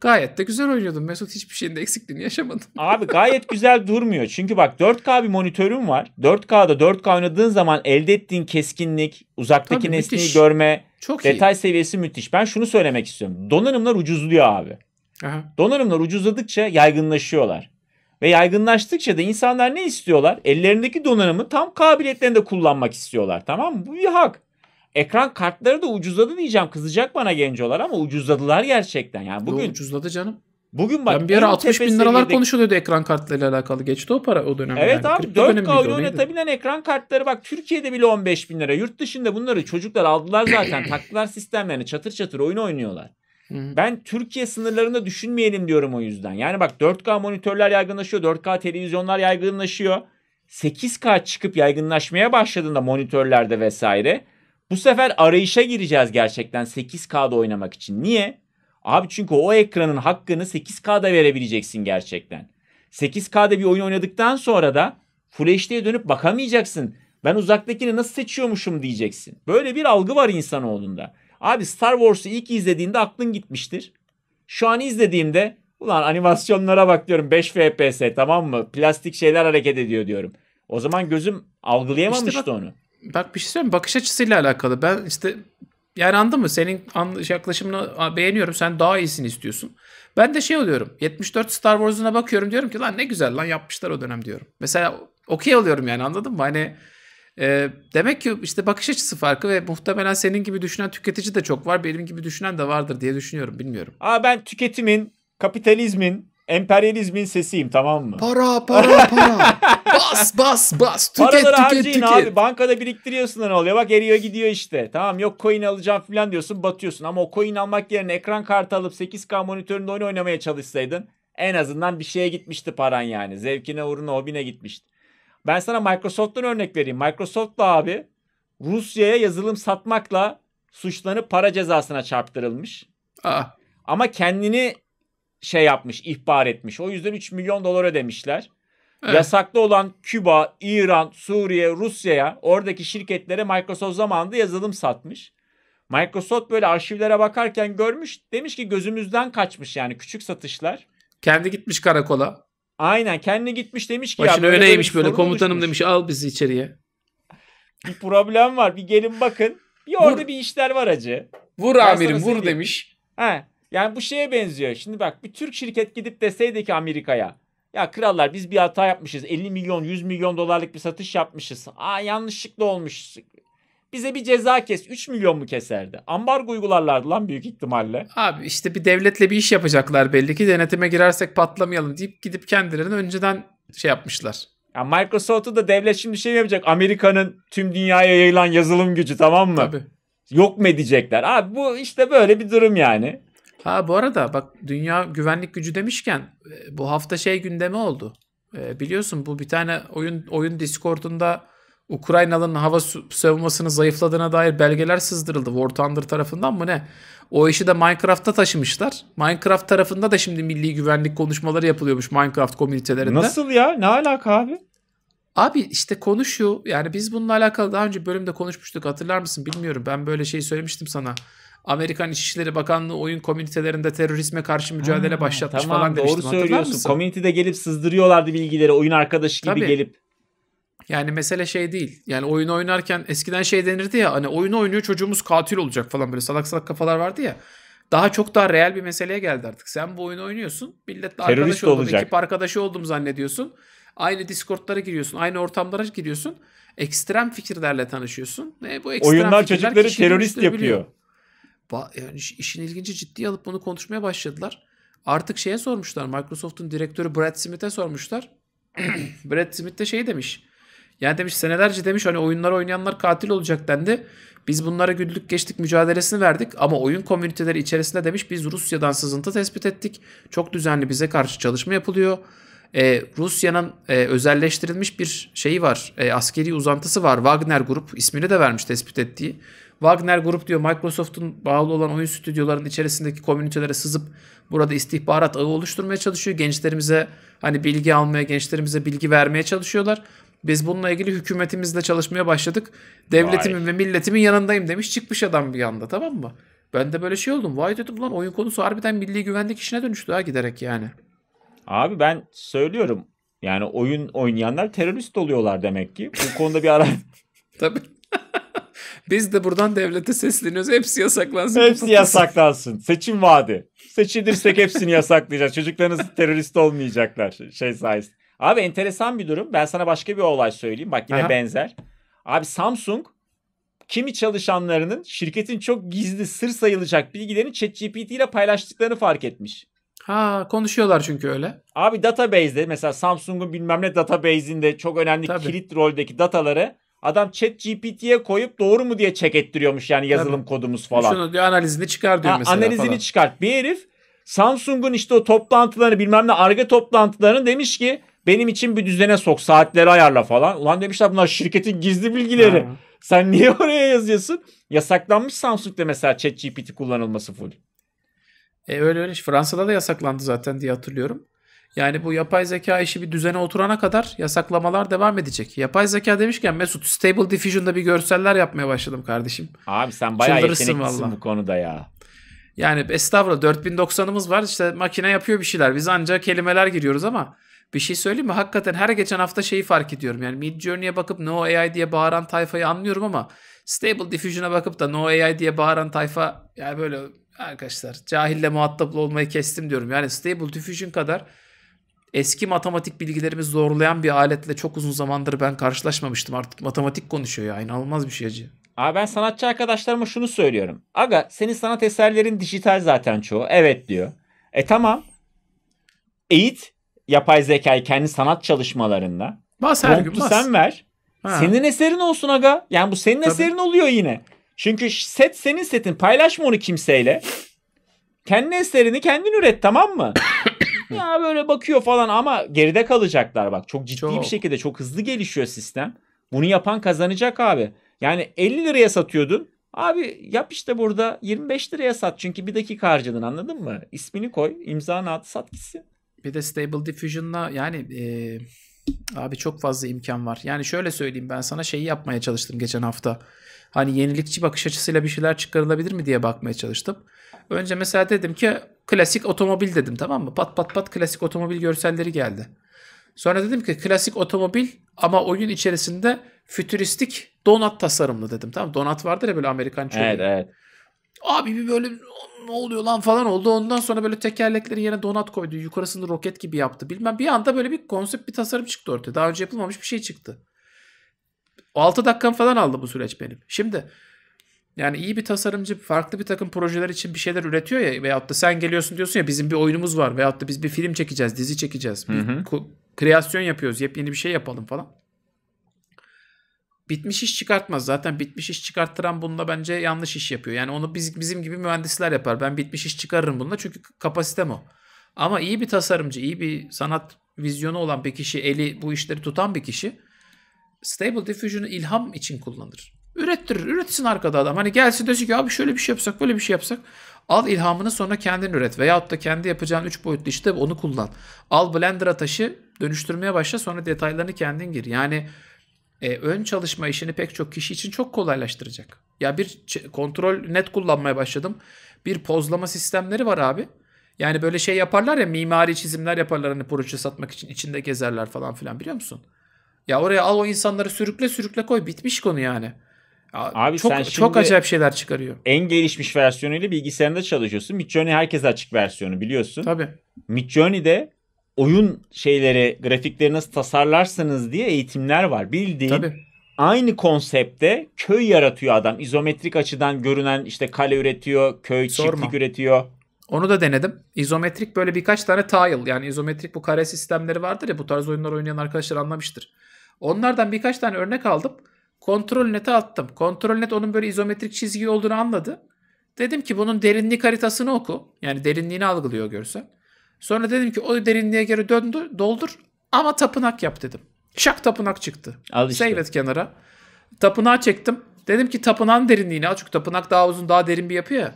Gayet de güzel oynuyordum. Mesut hiçbir şeyinde de eksikliğini yaşamadım. (laughs) Abi gayet güzel durmuyor. Çünkü bak 4K bir monitörüm var. 4K'da 4K oynadığın zaman elde ettiğin keskinlik, uzaktaki Tabii, nesneyi müthiş. görme, Çok detay iyi. seviyesi müthiş. Ben şunu söylemek istiyorum. Donanımlar ucuzluyor abi. Aha. Donanımlar ucuzladıkça yaygınlaşıyorlar. Ve yaygınlaştıkça da insanlar ne istiyorlar? Ellerindeki donanımı tam kabiliyetlerinde kullanmak istiyorlar. Tamam mı? Bu bir hak. Ekran kartları da ucuzladı diyeceğim. Kızacak bana genç olar ama ucuzladılar gerçekten. Yani bugün Yo, ucuzladı canım. Bugün bak ben bir ara 60 bin liralar girdik. konuşuluyordu ekran kartlarıyla alakalı. Geçti o para o dönem. Evet yani. abi 4K oyunu oynatabilen ekran kartları bak Türkiye'de bile 15 bin lira. Yurt dışında bunları çocuklar aldılar zaten. (clears throat) taktılar sistemlerini çatır çatır oyun oynuyorlar. Hı-hı. Ben Türkiye sınırlarında düşünmeyelim diyorum o yüzden. Yani bak 4K monitörler yaygınlaşıyor, 4K televizyonlar yaygınlaşıyor. 8K çıkıp yaygınlaşmaya başladığında monitörlerde vesaire bu sefer arayışa gireceğiz gerçekten 8K'da oynamak için. Niye? Abi çünkü o ekranın hakkını 8K'da verebileceksin gerçekten. 8K'da bir oyun oynadıktan sonra da Full HD'ye dönüp bakamayacaksın. Ben uzaktakini nasıl seçiyormuşum diyeceksin. Böyle bir algı var insanoğlunda. Abi Star Wars'u ilk izlediğinde aklın gitmiştir. Şu an izlediğimde ulan animasyonlara bak diyorum 5 FPS tamam mı? Plastik şeyler hareket ediyor diyorum. O zaman gözüm algılayamamıştı işte bak, onu. Bak bir şey söyleyeyim bakış açısıyla alakalı. Ben işte yani anladın mı? Senin yaklaşımını beğeniyorum. Sen daha iyisini istiyorsun. Ben de şey oluyorum. 74 Star Wars'una bakıyorum diyorum ki lan ne güzel lan yapmışlar o dönem diyorum. Mesela okey oluyorum yani anladın mı? Hani e, demek ki işte bakış açısı farkı ve muhtemelen senin gibi düşünen tüketici de çok var. Benim gibi düşünen de vardır diye düşünüyorum. Bilmiyorum. Aa ben tüketimin, kapitalizmin, emperyalizmin sesiyim tamam mı? Para para para. (laughs) bas bas bas. Tüket Paraları tüket tüket. abi. Bankada biriktiriyorsun ne oluyor? Bak eriyor gidiyor işte. Tamam yok coin alacağım falan diyorsun batıyorsun. Ama o coin almak yerine ekran kartı alıp 8K monitöründe oyun oynamaya çalışsaydın en azından bir şeye gitmişti paran yani. Zevkine uğruna hobine gitmişti. Ben sana Microsoft'tan örnek vereyim. Microsoft da abi Rusya'ya yazılım satmakla suçlanıp para cezasına çarptırılmış. Aa. Ah. Ama kendini şey yapmış, ihbar etmiş. O yüzden 3 milyon dolar ödemişler. Evet. Eh. Yasaklı olan Küba, İran, Suriye, Rusya'ya oradaki şirketlere Microsoft zamanında yazılım satmış. Microsoft böyle arşivlere bakarken görmüş. Demiş ki gözümüzden kaçmış yani küçük satışlar. Kendi gitmiş karakola. Aynen kendi gitmiş demiş ki Başına ya böyle böyle, böyle komutanım düşmüş. demiş al bizi içeriye. Bir problem var bir gelin bakın. Bir orada vur. bir işler var acı. Vur ben amirim vur diyeyim. demiş. He. Yani bu şeye benziyor. Şimdi bak bir Türk şirket gidip deseydi ki Amerika'ya. Ya krallar biz bir hata yapmışız. 50 milyon 100 milyon dolarlık bir satış yapmışız. Aa yanlışlıkla olmuş bize bir ceza kes. 3 milyon mu keserdi? Ambargo uygularlardı lan büyük ihtimalle. Abi işte bir devletle bir iş yapacaklar belli ki denetime girersek patlamayalım deyip gidip kendilerini önceden şey yapmışlar. Ya Microsoft'u da devlet şimdi şey yapacak. Amerika'nın tüm dünyaya yayılan yazılım gücü tamam mı? Tabii. Yok mu edecekler? Abi bu işte böyle bir durum yani. Ha bu arada bak dünya güvenlik gücü demişken e, bu hafta şey gündemi oldu. E, biliyorsun bu bir tane oyun oyun Discord'unda Ukraynalı'nın hava savunmasını zayıfladığına dair belgeler sızdırıldı. War Thunder tarafından mı ne? O işi de Minecraft'ta taşımışlar. Minecraft tarafında da şimdi milli güvenlik konuşmaları yapılıyormuş Minecraft komünitelerinde. Nasıl ya? Ne alaka abi? Abi işte konuşuyor. Yani biz bununla alakalı daha önce bölümde konuşmuştuk. Hatırlar mısın bilmiyorum. Ben böyle şey söylemiştim sana. Amerikan İçişleri Bakanlığı oyun komünitelerinde terörizme karşı mücadele ha, başlatmış tamam, falan demiştim. Doğru söylüyorsun. Komünitede gelip sızdırıyorlardı bilgileri. Oyun arkadaşı gibi Tabii. gelip. Yani mesele şey değil. Yani oyun oynarken eskiden şey denirdi ya hani oyunu oynuyor çocuğumuz katil olacak falan böyle salak salak kafalar vardı ya. Daha çok daha real bir meseleye geldi artık. Sen bu oyunu oynuyorsun. Milletle Terörist arkadaş oldum, olacak. ekip arkadaşı oldum zannediyorsun. Aynı Discord'lara giriyorsun, aynı ortamlara giriyorsun. Ekstrem fikirlerle tanışıyorsun. E bu ekstrem Oyunlar çocukları terörist yapıyor. Ba- yani işin ilginci ciddi alıp bunu konuşmaya başladılar. Artık şeye sormuşlar. Microsoft'un direktörü Brad Smith'e sormuşlar. (clears throat) Brad Smith de şey demiş. Yani demiş senelerce demiş hani oyunlar oynayanlar katil olacak dendi. Biz bunlara güldük geçtik mücadelesini verdik ama oyun komüniteleri içerisinde demiş biz Rusya'dan sızıntı tespit ettik. Çok düzenli bize karşı çalışma yapılıyor. Ee, Rusya'nın e, özelleştirilmiş bir şeyi var. E, askeri uzantısı var. Wagner Grup ismini de vermiş tespit ettiği. Wagner Grup diyor Microsoft'un bağlı olan oyun stüdyolarının içerisindeki komünitelere sızıp burada istihbarat ağı oluşturmaya çalışıyor. Gençlerimize hani bilgi almaya, gençlerimize bilgi vermeye çalışıyorlar. Biz bununla ilgili hükümetimizle çalışmaya başladık. Devletimin Vay. ve milletimin yanındayım demiş çıkmış adam bir anda tamam mı? Ben de böyle şey oldum. Vay dedim lan oyun konusu harbiden milli güvenlik işine dönüştü ha giderek yani. Abi ben söylüyorum. Yani oyun oynayanlar terörist oluyorlar demek ki. Bu konuda bir ara... (laughs) Tabii. (laughs) Biz de buradan devlete sesleniyoruz. Hepsi yasaklansın. Hepsi yasaklansın. Seçim vaadi. Seçilirsek hepsini yasaklayacağız. Çocuklarınız terörist olmayacaklar. Şey sayesinde. Abi enteresan bir durum. Ben sana başka bir olay söyleyeyim. Bak yine Aha. benzer. Abi Samsung kimi çalışanlarının şirketin çok gizli sır sayılacak bilgilerini ChatGPT ile paylaştıklarını fark etmiş. Ha konuşuyorlar çünkü öyle. Abi database'de mesela Samsung'un bilmem ne database'inde çok önemli Tabii. kilit roldeki dataları adam ChatGPT'ye koyup doğru mu diye check ettiriyormuş yani yazılım Tabii. kodumuz falan. Şunu diyor analizini çıkar diyor ha, mesela Analizini falan. çıkart. Bir herif Samsung'un işte o toplantılarını bilmem ne arge toplantılarını demiş ki benim için bir düzene sok saatleri ayarla falan. Ulan demişler bunlar şirketin gizli bilgileri. Ha. Sen niye oraya yazıyorsun? Yasaklanmış Samsung'da mesela ChatGPT kullanılması full. E öyle öyle. Fransa'da da yasaklandı zaten diye hatırlıyorum. Yani bu yapay zeka işi bir düzene oturana kadar yasaklamalar devam edecek. Yapay zeka demişken Mesut Stable Diffusion'da bir görseller yapmaya başladım kardeşim. Abi sen bayağı yeteneklisin valla. bu konuda ya. Yani estağfurullah 4090'ımız var işte makine yapıyor bir şeyler. Biz ancak kelimeler giriyoruz ama bir şey söyleyeyim mi? Hakikaten her geçen hafta şeyi fark ediyorum. Yani Mid Journey'e bakıp No AI diye bağıran tayfayı anlıyorum ama Stable Diffusion'a bakıp da No AI diye bağıran tayfa yani böyle arkadaşlar cahille muhatap olmayı kestim diyorum. Yani Stable Diffusion kadar eski matematik bilgilerimi zorlayan bir aletle çok uzun zamandır ben karşılaşmamıştım. Artık matematik konuşuyor ya. İnanılmaz bir şey acı. Abi ben sanatçı arkadaşlarıma şunu söylüyorum. Aga senin sanat eserlerin dijital zaten çoğu. Evet diyor. E tamam. Eğit yapay zekayı kendi sanat çalışmalarında bas her gün bas. sen ver. Ha. Senin eserin olsun aga. Yani bu senin Tabii. eserin oluyor yine. Çünkü set senin setin. Paylaşma onu kimseyle. kendi eserini kendin üret tamam mı? (coughs) ya böyle bakıyor falan ama geride kalacaklar bak. Çok ciddi çok. bir şekilde çok hızlı gelişiyor sistem. Bunu yapan kazanacak abi. Yani 50 liraya satıyordun. Abi yap işte burada 25 liraya sat çünkü bir dakika harcadın anladın mı? İsmini koy, imzanı at, sat gitsin. Bir de Stable Diffusion'la yani e, abi çok fazla imkan var. Yani şöyle söyleyeyim ben sana şeyi yapmaya çalıştım geçen hafta. Hani yenilikçi bakış açısıyla bir şeyler çıkarılabilir mi diye bakmaya çalıştım. Önce mesela dedim ki klasik otomobil dedim tamam mı? Pat pat pat klasik otomobil görselleri geldi. Sonra dedim ki klasik otomobil ama oyun içerisinde fütüristik donat tasarımlı dedim. Tamam donat vardır ya böyle Amerikan çoğu. Evet evet. Abi bir böyle ne oluyor lan falan oldu. Ondan sonra böyle tekerleklerin yerine donat koydu. Yukarısını roket gibi yaptı. Bilmem bir anda böyle bir konsept bir tasarım çıktı ortaya. Daha önce yapılmamış bir şey çıktı. 6 dakikam falan aldı bu süreç benim. Şimdi yani iyi bir tasarımcı farklı bir takım projeler için bir şeyler üretiyor ya veyahut da sen geliyorsun diyorsun ya bizim bir oyunumuz var veyahut da biz bir film çekeceğiz, dizi çekeceğiz. Bir hı hı. kreasyon yapıyoruz, yepyeni bir şey yapalım falan bitmiş iş çıkartmaz. Zaten bitmiş iş çıkarttıran bununla bence yanlış iş yapıyor. Yani onu biz, bizim gibi mühendisler yapar. Ben bitmiş iş çıkarırım bununla çünkü kapasitem o. Ama iyi bir tasarımcı, iyi bir sanat vizyonu olan bir kişi, eli bu işleri tutan bir kişi Stable Diffusion'u ilham için kullanır. Ürettirir, üretsin arkada adam. Hani gelsin desin ki abi şöyle bir şey yapsak, böyle bir şey yapsak. Al ilhamını sonra kendin üret veyahut da kendi yapacağın 3 boyutlu işte onu kullan. Al Blender'a taşı, dönüştürmeye başla sonra detaylarını kendin gir. Yani e, ön çalışma işini pek çok kişi için çok kolaylaştıracak. Ya bir kontrol net kullanmaya başladım. Bir pozlama sistemleri var abi. Yani böyle şey yaparlar ya mimari çizimler yaparlar hani proje satmak için içinde gezerler falan filan biliyor musun? Ya oraya al o insanları sürükle sürükle koy bitmiş konu yani. Ya Abi çok, sen şimdi çok acayip şeyler çıkarıyor. En gelişmiş versiyonuyla bilgisayarında çalışıyorsun. Midjourney herkese açık versiyonu biliyorsun. Tabii. Midjourney'de oyun şeyleri, grafikleri nasıl tasarlarsınız diye eğitimler var. Bildiğin Tabii. aynı konsepte köy yaratıyor adam. İzometrik açıdan görünen işte kale üretiyor, köy, Sorma. çiftlik üretiyor. Onu da denedim. İzometrik böyle birkaç tane tile yani izometrik bu kare sistemleri vardır ya bu tarz oyunlar oynayan arkadaşlar anlamıştır. Onlardan birkaç tane örnek aldım. Kontrol nete attım. Kontrol net onun böyle izometrik çizgi olduğunu anladı. Dedim ki bunun derinlik haritasını oku. Yani derinliğini algılıyor görsel. Sonra dedim ki o derinliğe geri döndü, doldur ama tapınak yap dedim. Şak tapınak çıktı. Al işte. Save kenara. Tapınağı çektim. Dedim ki tapınağın derinliğini al. Çünkü tapınak daha uzun, daha derin bir yapı ya.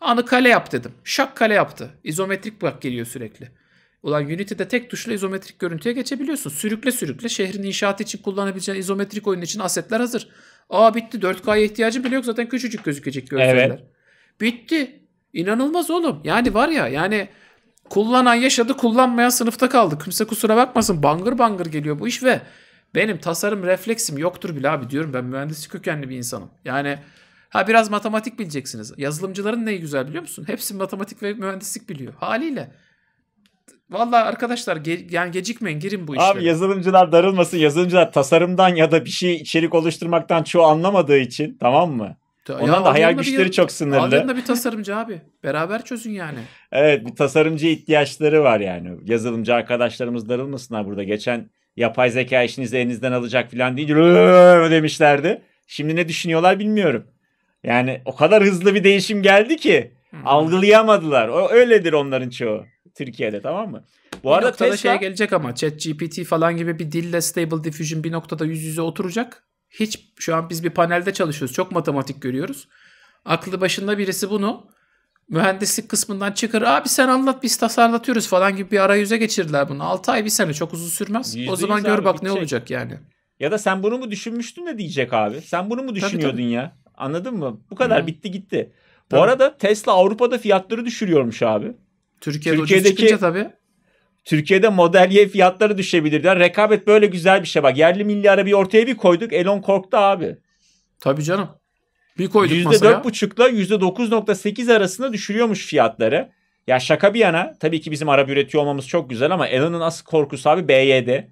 Anı kale yap dedim. Şak kale yaptı. İzometrik bak geliyor sürekli. Ulan Unity'de tek tuşla izometrik görüntüye geçebiliyorsun. Sürükle sürükle şehrin inşaatı için kullanabileceğin izometrik oyun için asetler hazır. Aa bitti 4K'ya ihtiyacım bile yok zaten küçücük gözükecek görseller. Evet. Bitti. İnanılmaz oğlum. Yani var ya yani Kullanan yaşadı, kullanmayan sınıfta kaldı. Kimse kusura bakmasın. Bangır bangır geliyor bu iş ve benim tasarım refleksim yoktur bile abi diyorum. Ben mühendislik kökenli bir insanım. Yani ha biraz matematik bileceksiniz. Yazılımcıların neyi güzel biliyor musun? Hepsi matematik ve mühendislik biliyor. Haliyle vallahi arkadaşlar ge- yani gecikmeyin girin bu işlere. Abi yazılımcılar darılmasın. Yazılımcılar tasarımdan ya da bir şey içerik oluşturmaktan çoğu anlamadığı için tamam mı? Ondan ya da hayal güçleri bir, çok sınırlı. Aldığında bir tasarımcı abi. Beraber çözün yani. (laughs) evet bir tasarımcı ihtiyaçları var yani. Yazılımcı arkadaşlarımız darılmasınlar burada. Geçen yapay zeka işinizi elinizden alacak falan deyince demişlerdi. Şimdi ne düşünüyorlar bilmiyorum. Yani o kadar hızlı bir değişim geldi ki algılayamadılar. O öyledir onların çoğu Türkiye'de tamam mı? Bu bir arada noktada şey Tesla... şey gelecek ama Chat GPT falan gibi bir dille Stable Diffusion bir noktada yüz yüze oturacak hiç şu an biz bir panelde çalışıyoruz. Çok matematik görüyoruz. Aklı başında birisi bunu mühendislik kısmından çıkar. Abi sen anlat biz tasarlatıyoruz falan gibi bir arayüze geçirdiler bunu. 6 ay bir sene çok uzun sürmez. %100 o zaman gör bak bitecek. ne olacak yani. Ya da sen bunu mu düşünmüştün de diyecek abi. Sen bunu mu düşünüyordun tabii, tabii. ya? Anladın mı? Bu kadar hmm. bitti gitti. Bu arada Tesla Avrupa'da fiyatları düşürüyormuş abi. Türkiye'de Türkiye'deki çıkınca tabii. Türkiye'de Model Y fiyatları düşebilir. Yani rekabet böyle güzel bir şey. Bak yerli milli arabayı ortaya bir koyduk. Elon korktu abi. Tabii canım. Bir koyduk %4,5 masaya. %4,5'la %9,8 arasında düşürüyormuş fiyatları. Ya şaka bir yana tabii ki bizim araba üretiyor olmamız çok güzel ama Elon'un asıl korkusu abi BYD.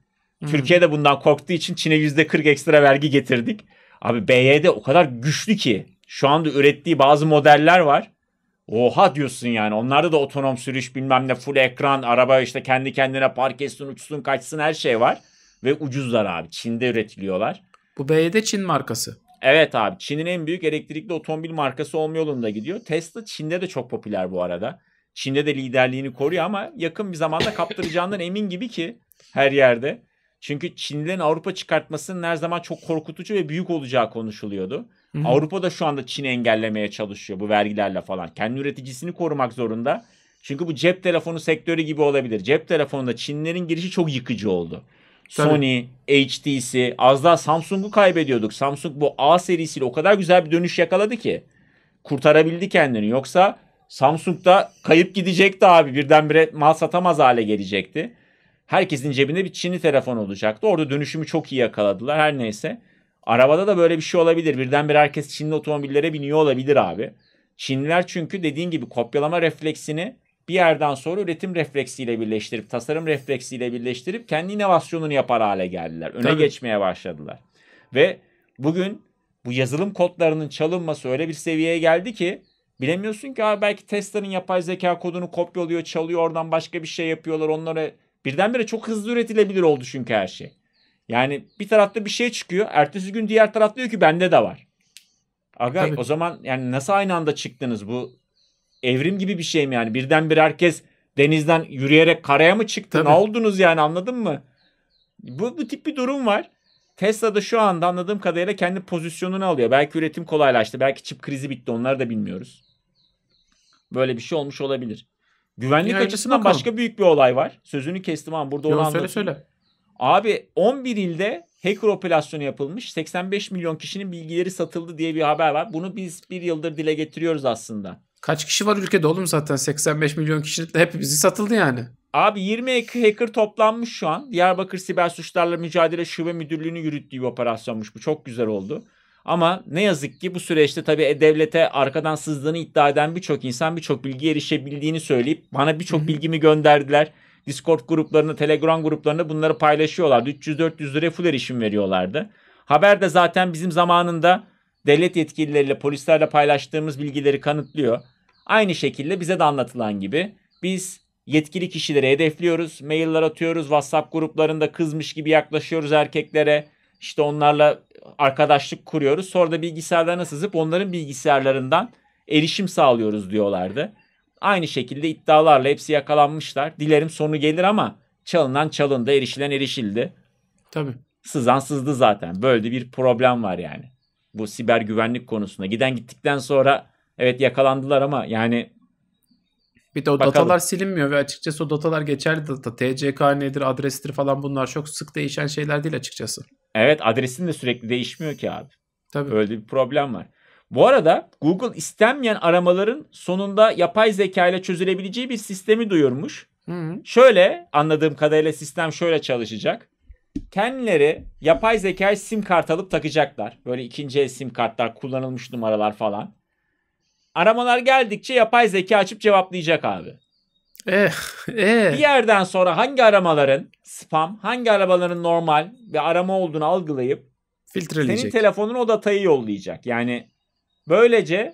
Hmm. Türkiye'de bundan korktuğu için Çin'e %40 ekstra vergi getirdik. Abi BYD o kadar güçlü ki şu anda ürettiği bazı modeller var. Oha diyorsun yani. Onlarda da otonom sürüş bilmem ne full ekran araba işte kendi kendine park etsin uçsun kaçsın her şey var. Ve ucuzlar abi. Çin'de üretiliyorlar. Bu BYD Çin markası. Evet abi Çin'in en büyük elektrikli otomobil markası olma yolunda gidiyor. Tesla Çin'de de çok popüler bu arada. Çin'de de liderliğini koruyor ama yakın bir zamanda kaptıracağından (laughs) emin gibi ki her yerde. Çünkü Çin'den Avrupa çıkartmasının her zaman çok korkutucu ve büyük olacağı konuşuluyordu. Hı-hı. Avrupa da şu anda Çin'i engellemeye çalışıyor bu vergilerle falan. Kendi üreticisini korumak zorunda. Çünkü bu cep telefonu sektörü gibi olabilir. Cep telefonunda Çinlerin girişi çok yıkıcı oldu. Tabii. Sony, HTC, az daha Samsung'u kaybediyorduk. Samsung bu A serisiyle o kadar güzel bir dönüş yakaladı ki. Kurtarabildi kendini. Yoksa Samsung'da kayıp gidecekti abi. Birdenbire mal satamaz hale gelecekti. Herkesin cebinde bir Çinli telefon olacaktı. Orada dönüşümü çok iyi yakaladılar. Her neyse. Arabada da böyle bir şey olabilir. Birden bir herkes Çinli otomobillere biniyor olabilir abi. Çinliler çünkü dediğin gibi kopyalama refleksini bir yerden sonra üretim refleksiyle birleştirip, tasarım refleksiyle birleştirip kendi inovasyonunu yapar hale geldiler. Öne Tabii. geçmeye başladılar. Ve bugün bu yazılım kodlarının çalınması öyle bir seviyeye geldi ki bilemiyorsun ki abi belki Tesla'nın yapay zeka kodunu kopyalıyor, çalıyor, oradan başka bir şey yapıyorlar. Onlara birdenbire çok hızlı üretilebilir oldu çünkü her şey. Yani bir tarafta bir şey çıkıyor. Ertesi gün diğer taraf diyor ki bende de var. Aga Tabii. o zaman yani nasıl aynı anda çıktınız bu evrim gibi bir şey mi yani? Birdenbire herkes denizden yürüyerek karaya mı çıktı? Tabii. Ne oldunuz yani anladın mı? Bu, bu tip bir durum var. Tesla da şu anda anladığım kadarıyla kendi pozisyonunu alıyor. Belki üretim kolaylaştı. Belki çip krizi bitti. Onları da bilmiyoruz. Böyle bir şey olmuş olabilir. Güvenlik açısından bakalım. başka büyük bir olay var. Sözünü kestim ama burada Yo, olan söyle da... söyle. Abi 11 ilde hacker operasyonu yapılmış. 85 milyon kişinin bilgileri satıldı diye bir haber var. Bunu biz bir yıldır dile getiriyoruz aslında. Kaç kişi var ülkede oğlum zaten 85 milyon kişinin hepimizi satıldı yani. Abi 20 hacker toplanmış şu an. Diyarbakır Siber Suçlarla Mücadele Şube Müdürlüğü'nü yürüttüğü bir operasyonmuş bu. Çok güzel oldu. Ama ne yazık ki bu süreçte tabii e, devlete arkadan sızdığını iddia eden birçok insan birçok bilgi erişebildiğini söyleyip bana birçok bilgimi gönderdiler Discord gruplarını, Telegram gruplarını bunları paylaşıyorlardı. 300-400 liraya full erişim veriyorlardı. Haber de zaten bizim zamanında devlet yetkilileriyle, polislerle paylaştığımız bilgileri kanıtlıyor. Aynı şekilde bize de anlatılan gibi biz yetkili kişileri hedefliyoruz. Mailler atıyoruz, WhatsApp gruplarında kızmış gibi yaklaşıyoruz erkeklere. İşte onlarla arkadaşlık kuruyoruz. Sonra da bilgisayarlarına sızıp onların bilgisayarlarından erişim sağlıyoruz diyorlardı. Aynı şekilde iddialarla hepsi yakalanmışlar. Dilerim sonu gelir ama çalınan çalındı, erişilen erişildi. Tabii. Sızan sızdı zaten. Böyle bir problem var yani. Bu siber güvenlik konusunda. Giden gittikten sonra evet yakalandılar ama yani bir de o Bakalım. datalar silinmiyor ve açıkçası o datalar geçerli data. TCK nedir, adrestir falan bunlar çok sık değişen şeyler değil açıkçası. Evet adresin de sürekli değişmiyor ki abi. Tabii. Böyle bir problem var. Bu arada Google istenmeyen aramaların sonunda yapay zeka ile çözülebileceği bir sistemi duyurmuş. Hı hı. Şöyle anladığım kadarıyla sistem şöyle çalışacak. Kendileri yapay zeka sim kart alıp takacaklar. Böyle ikinci el sim kartlar, kullanılmış numaralar falan. Aramalar geldikçe yapay zeka açıp cevaplayacak abi. Eh, eh. Bir yerden sonra hangi aramaların spam, hangi arabaların normal ve arama olduğunu algılayıp filtreleyecek. Senin telefonun o datayı yollayacak. Yani Böylece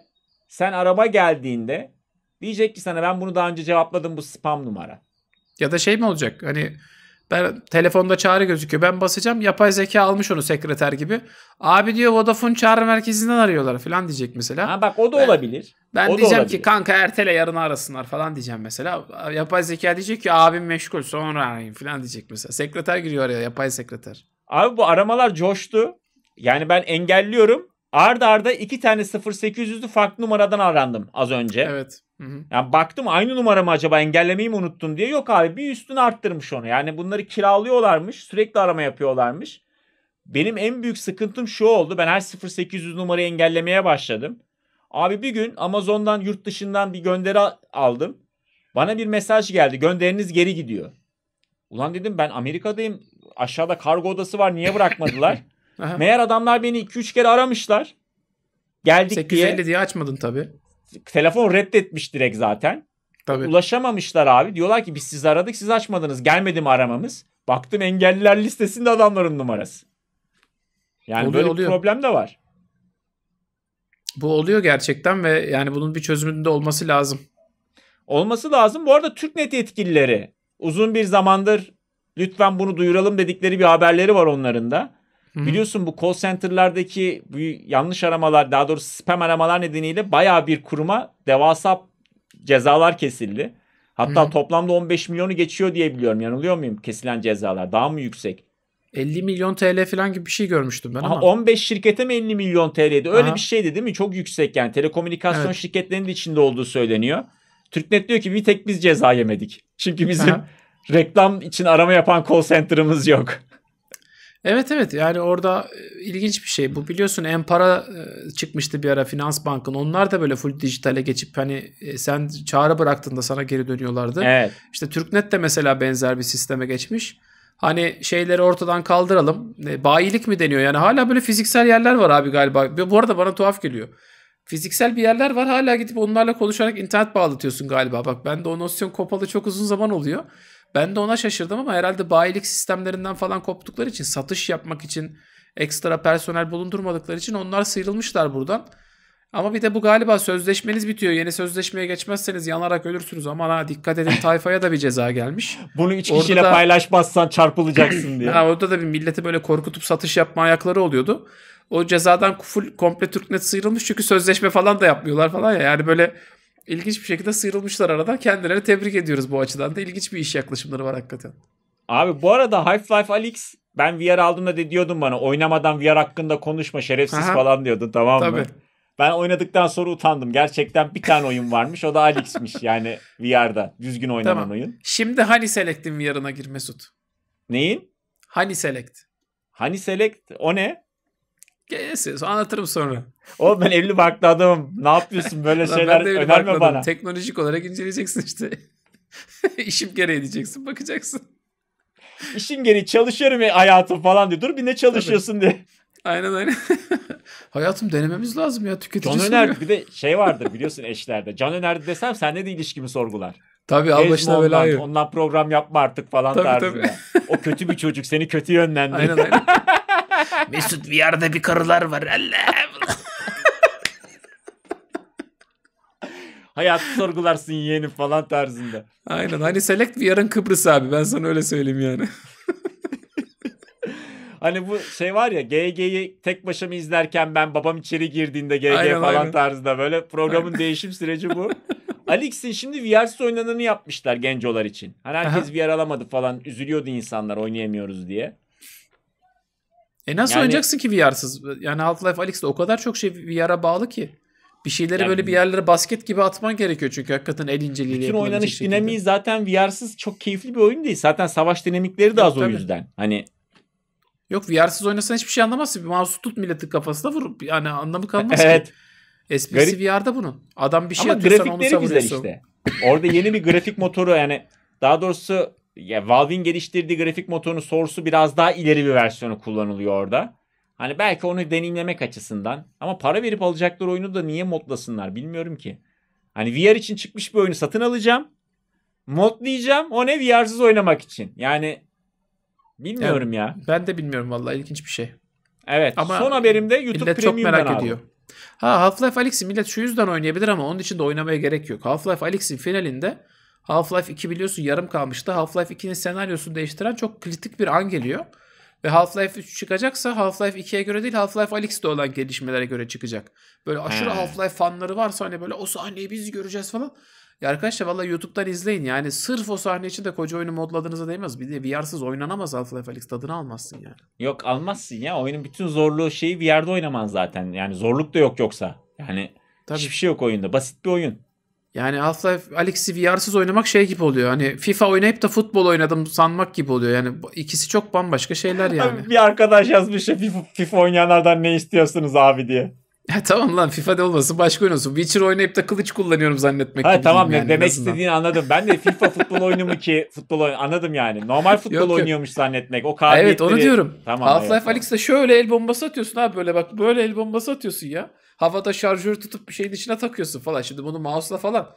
sen araba geldiğinde diyecek ki sana ben bunu daha önce cevapladım bu spam numara. Ya da şey mi olacak? Hani ben telefonda çağrı gözüküyor. Ben basacağım. Yapay zeka almış onu sekreter gibi. Abi diyor Vodafone çağrı merkezinden arıyorlar falan diyecek mesela. Ha bak o da ben, olabilir. Ben o diyeceğim olabilir. ki kanka ertele yarın arasınlar falan diyeceğim mesela. Yapay zeka diyecek ki abim meşgul sonra arayayım falan diyecek mesela. Sekreter giriyor araya yapay sekreter. Abi bu aramalar coştu. Yani ben engelliyorum. Ard arda iki tane 0800'lü farklı numaradan arandım az önce. Evet. Hı-hı. Yani baktım aynı numara mı acaba engellemeyi mi unuttum diye. Yok abi bir üstünü arttırmış onu. Yani bunları kiralıyorlarmış. Sürekli arama yapıyorlarmış. Benim en büyük sıkıntım şu oldu. Ben her 0800 numarayı engellemeye başladım. Abi bir gün Amazon'dan yurt dışından bir gönderi aldım. Bana bir mesaj geldi. Gönderiniz geri gidiyor. Ulan dedim ben Amerika'dayım. Aşağıda kargo odası var. Niye bırakmadılar? (laughs) Aha. Meğer adamlar beni 2-3 kere aramışlar. Geldik 850 diye. diye açmadın tabii. Telefon reddetmiş direkt zaten. Tabii. Ulaşamamışlar abi. Diyorlar ki biz sizi aradık siz açmadınız. Gelmedi mi aramamız? Baktım engelliler listesinde adamların numarası. Yani oluyor, böyle oluyor. bir problem de var. Bu oluyor gerçekten ve yani bunun bir çözümünde olması lazım. Olması lazım. Bu arada TürkNet yetkilileri uzun bir zamandır lütfen bunu duyuralım dedikleri bir haberleri var onların da. Hı-hı. Biliyorsun bu call center'lardaki bu yanlış aramalar daha doğrusu spam aramalar nedeniyle baya bir kuruma devasa cezalar kesildi. Hatta Hı-hı. toplamda 15 milyonu geçiyor diye biliyorum. Yanılıyor muyum? Kesilen cezalar daha mı yüksek? 50 milyon TL falan gibi bir şey görmüştüm ben ama. 15 şirkete mi 50 milyon TL'ydi? Öyle Aha. bir şeydi değil mi? Çok yüksek yani. Telekomünikasyon evet. şirketlerinin içinde olduğu söyleniyor. Türknet diyor ki bir tek biz ceza yemedik. Çünkü bizim Aha. reklam için arama yapan call center'ımız yok. Evet evet yani orada e, ilginç bir şey. Bu biliyorsun Empara e, çıkmıştı bir ara Finans Bank'ın. Onlar da böyle full dijitale geçip hani e, sen çağrı bıraktığında sana geri dönüyorlardı. Evet. İşte Türknet de mesela benzer bir sisteme geçmiş. Hani şeyleri ortadan kaldıralım. Bayilik mi deniyor? Yani hala böyle fiziksel yerler var abi galiba. Bu arada bana tuhaf geliyor. Fiziksel bir yerler var hala gidip onlarla konuşarak internet bağlatıyorsun galiba. Bak ben de o nosyon kopalı çok uzun zaman oluyor. Ben de ona şaşırdım ama herhalde bayilik sistemlerinden falan koptukları için satış yapmak için ekstra personel bulundurmadıkları için onlar sıyrılmışlar buradan. Ama bir de bu galiba sözleşmeniz bitiyor. Yeni sözleşmeye geçmezseniz yanarak ölürsünüz. Ama ha dikkat edin (laughs) tayfaya da bir ceza gelmiş. Bunu üç orada kişiyle da, paylaşmazsan çarpılacaksın diye. (clears throat) Ha, orada da bir milleti böyle korkutup satış yapma ayakları oluyordu. O cezadan full komple TürkNet sıyrılmış çünkü sözleşme falan da yapmıyorlar falan ya. Yani böyle ilginç bir şekilde sıyrılmışlar arada Kendilerini tebrik ediyoruz bu açıdan da. İlginç bir iş yaklaşımları var hakikaten. Abi bu arada Half-Life Alyx ben VR aldığımda de diyordun bana oynamadan VR hakkında konuşma şerefsiz Aha. falan diyordun tamam Tabii. mı? Ben oynadıktan sonra utandım. Gerçekten bir tane oyun varmış. O da Alix'miş (laughs) yani VR'da. Düzgün oynanan tamam. oyun. Şimdi Hani Select'in VR'ına gir Mesut. Neyin? Hani Select. Hani Select o ne? Neyse anlatırım sonra. Oğlum ben evli barklı adamım. Ne yapıyorsun böyle şeyler ben önerme bana. Teknolojik olarak inceleyeceksin işte. (laughs) İşim gereği diyeceksin bakacaksın. İşin gereği çalışıyorum hayatım falan diyor. Dur bir ne çalışıyorsun Tabii. diye. Aynen aynen. (laughs) Hayatım denememiz lazım ya tüketici Can Öner bir de şey vardır biliyorsun eşlerde. Can Öner desem sende de ilişkimi sorgular. Tabii al başına bela ondan, program yapma artık falan tabii, tarzında. Tabii. o kötü bir çocuk seni kötü yönlendir. Aynen aynen. (laughs) Mesut bir bir karılar var. Allah'ım. Hayat sorgularsın yeğenim falan tarzında. Aynen hani Select bir Kıbrıs abi ben sana öyle söyleyeyim yani. (laughs) hani bu şey var ya GG'yi tek başıma izlerken ben babam içeri girdiğinde GG aynen, falan aynen. tarzında böyle programın aynen. değişim süreci bu. (laughs) Alix'in şimdi VR'siz oynananı yapmışlar gencolar için. Hani herkes Aha. VR alamadı falan üzülüyordu insanlar oynayamıyoruz diye. E nasıl yani, oynayacaksın ki VR'sız? Yani Half-Life Alyx'de o kadar çok şey VR'a bağlı ki. Bir şeyleri yani, böyle bir yerlere basket gibi atman gerekiyor çünkü hakikaten el inceliğiyle Bütün oynanış şekilde. dinamiği zaten VR'sız çok keyifli bir oyun değil. Zaten savaş dinamikleri de az Yok, o yüzden. Hani Yok VR'sız oynasan hiçbir şey anlamazsın. Bir mouse tut milletin kafasına vurup yani anlamı kalmaz (laughs) evet. ki. Esprisi VR'da bunun. Adam bir şey Ama atıyorsan onu savuruyorsun. Ama grafikleri güzel işte. Orada yeni bir grafik motoru yani daha doğrusu ya Valve'in geliştirdiği grafik motorunun source'u biraz daha ileri bir versiyonu kullanılıyor orada. Hani belki onu deneyimlemek açısından ama para verip alacaklar oyunu da niye modlasınlar bilmiyorum ki. Hani VR için çıkmış bir oyunu satın alacağım. Modlayacağım. O ne VR'sız oynamak için. Yani bilmiyorum ya. ya. Ben de bilmiyorum vallahi ilginç bir şey. Evet. Ama son haberimde YouTube millet Premium'dan çok merak aldım. ediyor. Ha Half-Life Alyx'i millet şu yüzden oynayabilir ama onun için de oynamaya gerek yok. Half-Life Alyx'in finalinde Half-Life 2 biliyorsun yarım kalmıştı. Half-Life 2'nin senaryosunu değiştiren çok kritik bir an geliyor. Ve Half-Life 3 çıkacaksa Half-Life 2'ye göre değil Half-Life Alyx'de olan gelişmelere göre çıkacak. Böyle aşırı hmm. Half-Life fanları varsa hani böyle o sahneyi biz göreceğiz falan. Ya arkadaşlar valla YouTube'dan izleyin yani sırf o sahne için de koca oyunu modladığınıza değmez. Bir de VR'sız oynanamaz Half-Life Alyx tadını almazsın yani. Yok almazsın ya oyunun bütün zorluğu şeyi VR'da oynaman zaten yani zorluk da yok yoksa. Yani Tabii. hiçbir şey yok oyunda basit bir oyun. Yani Half-Life Alyx'i VR'sız oynamak şey gibi oluyor. Hani FIFA oynayıp da futbol oynadım sanmak gibi oluyor. Yani ikisi çok bambaşka şeyler (laughs) yani. bir arkadaş yazmış ya FIFA, FIFA oynayanlardan ne istiyorsunuz abi diye. Ha, (laughs) tamam lan FIFA de olmasın başka oynasın. Witcher oynayıp da kılıç kullanıyorum zannetmek ha, gibi. Tamam yani, demek istediğini anladım. Ben de FIFA (laughs) futbol oyunu mu ki futbol oyunu anladım yani. Normal futbol yok, oynuyormuş yok. zannetmek. O kabiliyetleri. Evet onu diyorum. Tamam, Half-Life evet, Alyx'de şöyle el bombası atıyorsun abi böyle bak böyle el bombası atıyorsun ya havada şarjör tutup bir şeyin içine takıyorsun falan. Şimdi bunu mouse'la falan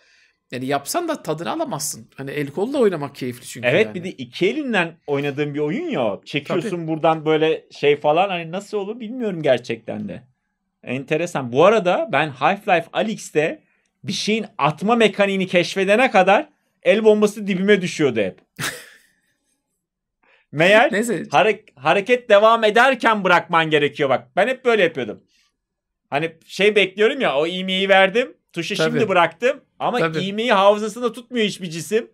yani yapsan da tadını alamazsın. Hani el kolla oynamak keyifli çünkü. Evet yani. bir de iki elinden oynadığın bir oyun ya. Çekiyorsun Tabii. buradan böyle şey falan hani nasıl olur bilmiyorum gerçekten de. Enteresan. Bu arada ben Half-Life Alyx'te bir şeyin atma mekaniğini keşfedene kadar el bombası dibime düşüyordu hep. (laughs) Meğer hare- hareket devam ederken bırakman gerekiyor bak. Ben hep böyle yapıyordum. Hani şey bekliyorum ya o iğmeyi verdim. Tuşu Tabii. şimdi bıraktım. Ama Tabii. iğmeyi hafızasında tutmuyor hiçbir cisim.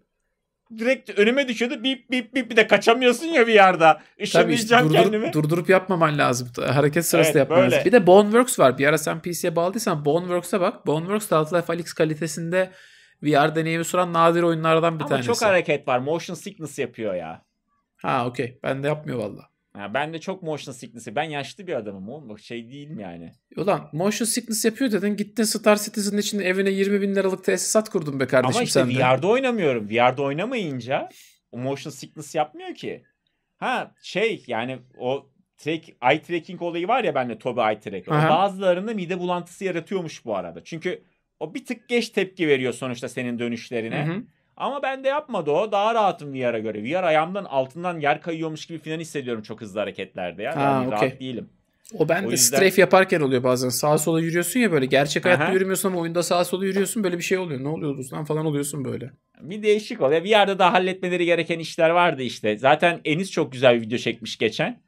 Direkt önüme düşüyordu. Bip bip bip bir de kaçamıyorsun ya bir yerde. Işınlayacağım işte durdurup, kendimi. Durdurup yapmaman lazım. Hareket sırası evet, yapman böyle. lazım. Bir de Boneworks var. Bir ara sen PC'ye bağladıysan Boneworks'a bak. Boneworks Half-Life Alyx kalitesinde VR deneyimi sunan nadir oyunlardan bir Ama tanesi. Ama çok hareket var. Motion sickness yapıyor ya. Ha okey. Ben de yapmıyor valla. Ya ben de çok motion sickness'i. Ben yaşlı bir adamım oğlum. Bak şey değilim yani. Ulan motion sickness yapıyor dedin. Gittin Star Citizen'ın içinde evine 20 bin liralık tesisat kurdun be kardeşim Ama işte sen de. VR'da oynamıyorum. VR'da oynamayınca o motion sickness yapmıyor ki. Ha şey yani o track, eye tracking olayı var ya bende Toby eye track. O bazılarında mide bulantısı yaratıyormuş bu arada. Çünkü o bir tık geç tepki veriyor sonuçta senin dönüşlerine. Hı hı. Ama ben de yapmadı o. Daha rahatım VR'a göre. VR ayağımdan altından yer kayıyormuş gibi falan hissediyorum çok hızlı hareketlerde. Ya. Ha, yani okay. rahat değilim. O ben o yüzden... strafe yaparken oluyor bazen. Sağa sola yürüyorsun ya böyle. Gerçek hayatta Aha. yürümüyorsun ama oyunda sağa sola yürüyorsun. Böyle bir şey oluyor. Ne oluyoruz lan falan oluyorsun böyle. Bir değişik oluyor. Bir yerde daha halletmeleri gereken işler vardı işte. Zaten Enis çok güzel bir video çekmiş geçen.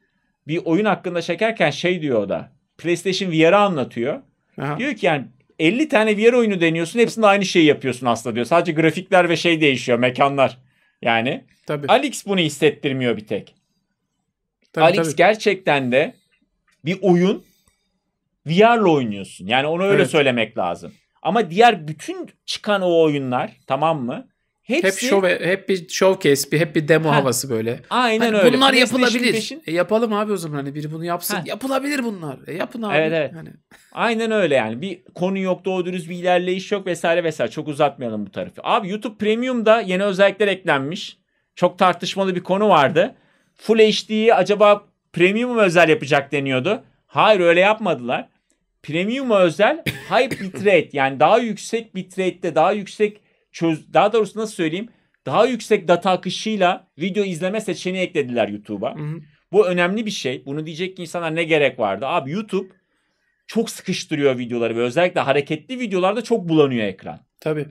Bir oyun hakkında çekerken şey diyor o da. PlayStation VR'ı anlatıyor. Aha. Diyor ki yani 50 tane VR oyunu deniyorsun. Hepsinde aynı şeyi yapıyorsun aslında diyor. Sadece grafikler ve şey değişiyor. Mekanlar. Yani. Tabii. Alex bunu hissettirmiyor bir tek. Tabii, Alex tabii. gerçekten de bir oyun VR'la oynuyorsun. Yani onu öyle evet. söylemek lazım. Ama diğer bütün çıkan o oyunlar tamam mı? Hepsi, hep show hep bir showcase, bir hep bir demo ha, havası böyle. Aynen hani öyle. Bunlar hani yapılabilir. E yapalım abi o zaman hani biri bunu yapsın. Ha. Yapılabilir bunlar. E yapın abi. Evet evet. Hani. Aynen öyle yani. Bir konu yok, doğru dürüst bir ilerleyiş yok vesaire vesaire. Çok uzatmayalım bu tarafı. Abi YouTube Premium'da yeni özellikler eklenmiş. Çok tartışmalı bir konu vardı. Full HD'yi acaba Premium özel yapacak deniyordu. Hayır öyle yapmadılar. Premium özel high (laughs) bitrate yani daha yüksek bitrate'de daha yüksek çöz daha doğrusu nasıl söyleyeyim? Daha yüksek data akışıyla video izleme seçeneği eklediler YouTube'a. Bu önemli bir şey. Bunu diyecek ki insanlar ne gerek vardı? Abi YouTube çok sıkıştırıyor videoları ve özellikle hareketli videolarda çok bulanıyor ekran. Tabii.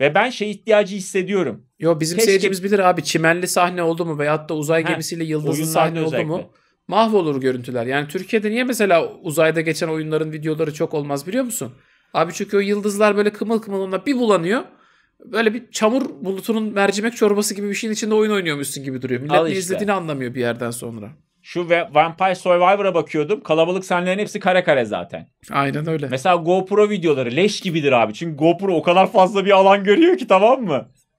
Ve ben şey ihtiyacı hissediyorum. Yo bizim Keşke... seyircimiz bilir abi çimenli sahne oldu mu veyahut da uzay gemisiyle yıldızlı sahne özellikle. oldu mu mahvolur görüntüler. Yani Türkiye'de niye mesela uzayda geçen oyunların videoları çok olmaz biliyor musun? Abi çünkü o yıldızlar böyle kımıl kımıl ona bir bulanıyor böyle bir çamur bulutunun mercimek çorbası gibi bir şeyin içinde oyun oynuyormuşsun gibi duruyor. Millet işte. ne izlediğini anlamıyor bir yerden sonra. Şu Vampire Survivor'a bakıyordum. Kalabalık sahnelerin hepsi kare kare zaten. Aynen öyle. Mesela GoPro videoları leş gibidir abi. Çünkü GoPro o kadar fazla bir alan görüyor ki tamam mı?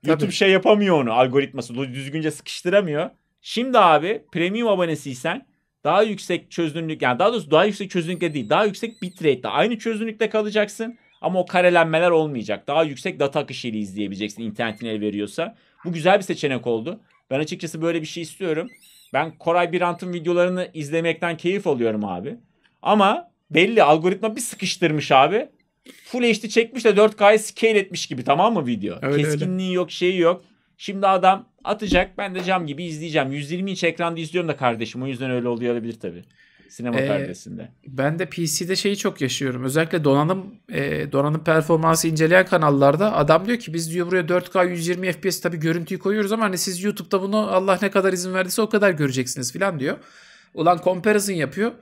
Tabii. YouTube şey yapamıyor onu algoritması düzgünce sıkıştıramıyor. Şimdi abi premium abonesiysen daha yüksek çözünürlük yani daha doğrusu daha yüksek çözünürlükte değil daha yüksek bitrate'de aynı çözünürlükte kalacaksın. Ama o karelenmeler olmayacak. Daha yüksek data akışıyla izleyebileceksin internetin el veriyorsa. Bu güzel bir seçenek oldu. Ben açıkçası böyle bir şey istiyorum. Ben Koray Birant'ın videolarını izlemekten keyif alıyorum abi. Ama belli algoritma bir sıkıştırmış abi. Full HD çekmiş de 4K'yı scale etmiş gibi tamam mı video? Öyle, Keskinliği öyle. yok şeyi yok. Şimdi adam atacak ben de cam gibi izleyeceğim. 120 inç ekranda izliyorum da kardeşim o yüzden öyle oluyor olabilir tabii sinema ee, perdesinde. Ben de PC'de şeyi çok yaşıyorum. Özellikle donanım e, donanım performansı inceleyen kanallarda adam diyor ki biz diyor buraya 4K 120 FPS tabii görüntüyü koyuyoruz ama hani siz YouTube'da bunu Allah ne kadar izin verdiyse o kadar göreceksiniz falan diyor. Ulan comparison yapıyor.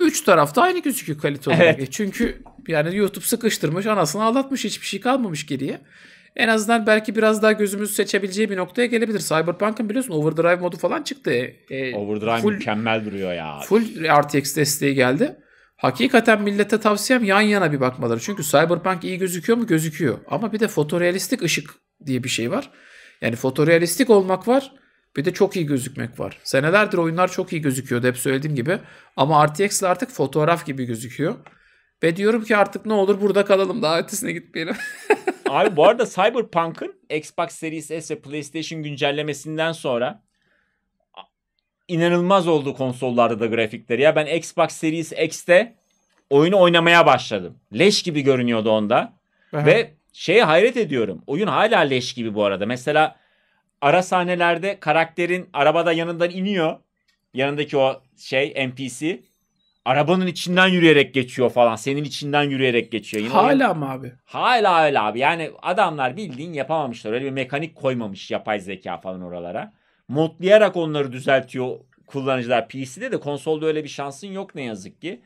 Üç tarafta aynı gözüküyor kalite olarak. Evet. E, çünkü yani YouTube sıkıştırmış anasını ağlatmış hiçbir şey kalmamış geriye en azından belki biraz daha gözümüz seçebileceği bir noktaya gelebilir. Cyberpunk'ın biliyorsun Overdrive modu falan çıktı. E, Overdrive full, mükemmel duruyor ya. Full RTX desteği geldi. Hakikaten millete tavsiyem yan yana bir bakmaları. Çünkü Cyberpunk iyi gözüküyor mu? Gözüküyor. Ama bir de fotorealistik ışık diye bir şey var. Yani fotorealistik olmak var. Bir de çok iyi gözükmek var. Senelerdir oyunlar çok iyi gözüküyordu hep söylediğim gibi. Ama RTX ile artık fotoğraf gibi gözüküyor. Ve diyorum ki artık ne olur burada kalalım daha ötesine gitmeyelim. (laughs) Abi bu arada Cyberpunk'ın Xbox Series S ve PlayStation güncellemesinden sonra inanılmaz oldu konsollarda da grafikleri. Ya ben Xbox Series X'te oyunu oynamaya başladım. Leş gibi görünüyordu onda. Aha. Ve şeye hayret ediyorum. Oyun hala leş gibi bu arada. Mesela ara sahnelerde karakterin arabada yanından iniyor. Yanındaki o şey NPC arabanın içinden yürüyerek geçiyor falan. Senin içinden yürüyerek geçiyor. Yine hala mı abi? Hala öyle abi. Yani adamlar bildiğin yapamamışlar. Öyle bir mekanik koymamış yapay zeka falan oralara. Modlayarak onları düzeltiyor kullanıcılar. PC'de de konsolda öyle bir şansın yok ne yazık ki.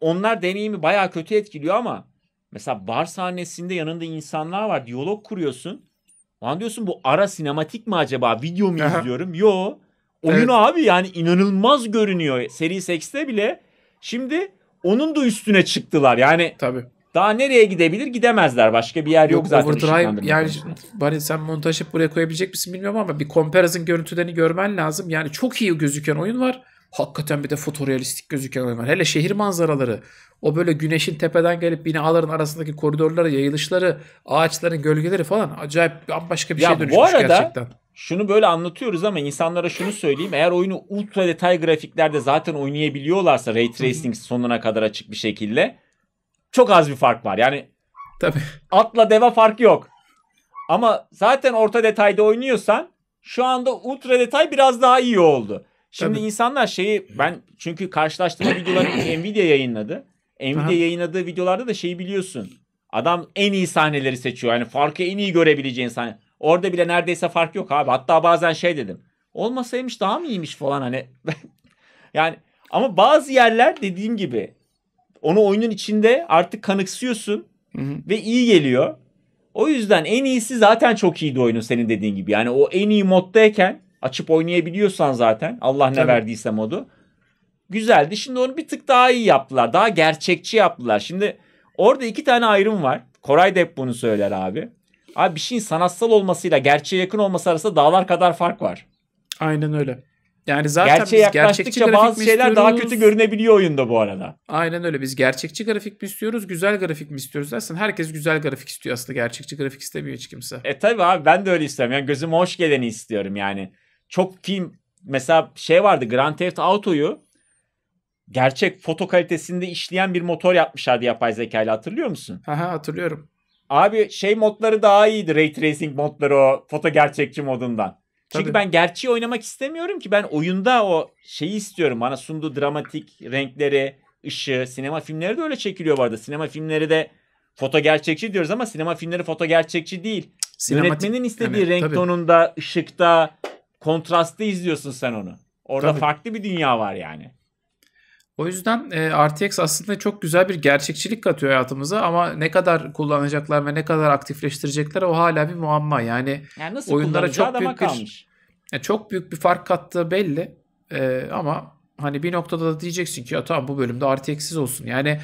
Onlar deneyimi baya kötü etkiliyor ama mesela bar sahnesinde yanında insanlar var. Diyalog kuruyorsun. Lan diyorsun bu ara sinematik mi acaba? Video mu izliyorum? Yo. Oyun evet. abi yani inanılmaz görünüyor. Seri 8'te bile Şimdi onun da üstüne çıktılar. Yani Tabii. daha nereye gidebilir? Gidemezler. Başka bir yer yok, yok zaten. Overdrive yani bari sen montajı buraya koyabilecek misin bilmiyorum ama bir comparison görüntülerini görmen lazım. Yani çok iyi gözüken oyun var. Hakikaten bir de fotorealistik gözüken oyun var. Hele şehir manzaraları. O böyle güneşin tepeden gelip binaların arasındaki koridorlara yayılışları, ağaçların gölgeleri falan acayip bambaşka bir ya şey dönüşmüş bu arada, gerçekten şunu böyle anlatıyoruz ama insanlara şunu söyleyeyim. Eğer oyunu ultra detay grafiklerde zaten oynayabiliyorlarsa Ray Tracing sonuna kadar açık bir şekilde çok az bir fark var. Yani Tabii. atla deva fark yok. Ama zaten orta detayda oynuyorsan şu anda ultra detay biraz daha iyi oldu. Şimdi Tabii. insanlar şeyi ben çünkü karşılaştırma videolarını (clears throat) Nvidia yayınladı. Nvidia Aha. yayınladığı videolarda da şeyi biliyorsun. Adam en iyi sahneleri seçiyor. Yani farkı en iyi görebileceğin sahne. Orada bile neredeyse fark yok abi. Hatta bazen şey dedim. Olmasaymış daha mı iyiymiş falan hani. (laughs) yani ama bazı yerler dediğim gibi onu oyunun içinde artık kanıksıyorsun hı hı. ve iyi geliyor. O yüzden en iyisi zaten çok iyiydi oyunun senin dediğin gibi. Yani o en iyi moddayken açıp oynayabiliyorsan zaten Allah ne Tabii. verdiyse modu. Güzeldi. Şimdi onu bir tık daha iyi yaptılar. Daha gerçekçi yaptılar. Şimdi orada iki tane ayrım var. Koray da hep bunu söyler abi. Abi bir şeyin sanatsal olmasıyla gerçeğe yakın olması arasında dağlar kadar fark var. Aynen öyle. Yani zaten Gerçeğe yaklaştıkça bazı şeyler istiyoruz? daha kötü görünebiliyor oyunda bu arada. Aynen öyle. Biz gerçekçi grafik mi istiyoruz, güzel grafik mi istiyoruz dersen herkes güzel grafik istiyor aslında. Gerçekçi grafik istemiyor hiç kimse. E tabi abi ben de öyle istiyorum. Yani gözüme hoş geleni istiyorum yani. Çok film mesela şey vardı Grand Theft Auto'yu gerçek foto kalitesinde işleyen bir motor yapmışlardı yapay zekayla hatırlıyor musun? Aha hatırlıyorum. Abi şey modları daha iyiydi. Ray Tracing modları o foto gerçekçi modundan. Çünkü Tabii. ben gerçeği oynamak istemiyorum ki. Ben oyunda o şeyi istiyorum. Bana sunduğu dramatik renkleri, ışığı. Sinema filmleri de öyle çekiliyor bu arada. Sinema filmleri de foto gerçekçi diyoruz ama sinema filmleri foto gerçekçi değil. Sinematik, Yönetmenin istediği yani, renk tabii. tonunda, ışıkta, kontrastta izliyorsun sen onu. Orada tabii. farklı bir dünya var yani. O yüzden e, RTX aslında çok güzel bir gerçekçilik katıyor hayatımıza ama ne kadar kullanacaklar ve ne kadar aktifleştirecekler o hala bir muamma. Yani, yani oyunlara çok büyük bir Yani e, çok büyük bir fark kattığı belli. E, ama hani bir noktada da diyeceksin ki ya tamam bu bölümde RTX'siz olsun. Yani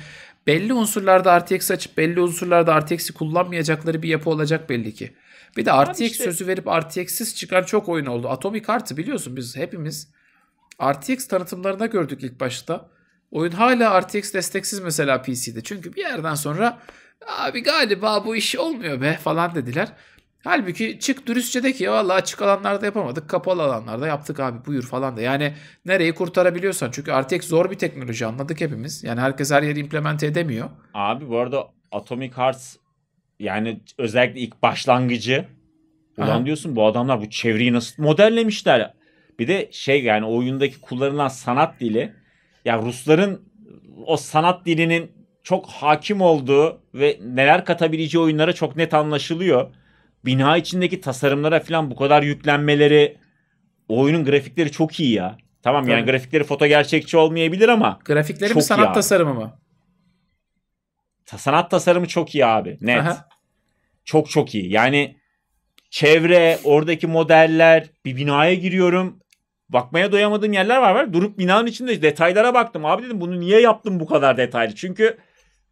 belli unsurlarda RTX açıp belli unsurlarda RTX'i kullanmayacakları bir yapı olacak belli ki. Bir de RTX işte. sözü verip RTX'siz çıkan çok oyun oldu. Atomic Heart'ı biliyorsun biz hepimiz RTX tanıtımlarında gördük ilk başta. Oyun hala RTX desteksiz mesela PC'de. Çünkü bir yerden sonra abi galiba bu iş olmuyor be falan dediler. Halbuki çık dürüstçe de ki valla açık alanlarda yapamadık kapalı alanlarda yaptık abi buyur falan da. Yani nereyi kurtarabiliyorsan çünkü RTX zor bir teknoloji anladık hepimiz. Yani herkes her yeri implemente edemiyor. Abi bu arada Atomic Hearts yani özellikle ilk başlangıcı ulan Aha. diyorsun bu adamlar bu çevreyi nasıl modellemişler. Bir de şey yani oyundaki kullanılan sanat dili ya Rusların o sanat dilinin çok hakim olduğu ve neler katabileceği oyunlara çok net anlaşılıyor. Bina içindeki tasarımlara falan bu kadar yüklenmeleri oyunun grafikleri çok iyi ya. Tamam Tabii. yani grafikleri foto gerçekçi olmayabilir ama grafikleri çok mi sanat iyi tasarımı mı? Ta, sanat tasarımı çok iyi abi. Net. Aha. Çok çok iyi. Yani çevre, oradaki modeller, bir binaya giriyorum bakmaya doyamadığım yerler var var. Durup binanın içinde detaylara baktım. Abi dedim bunu niye yaptım bu kadar detaylı? Çünkü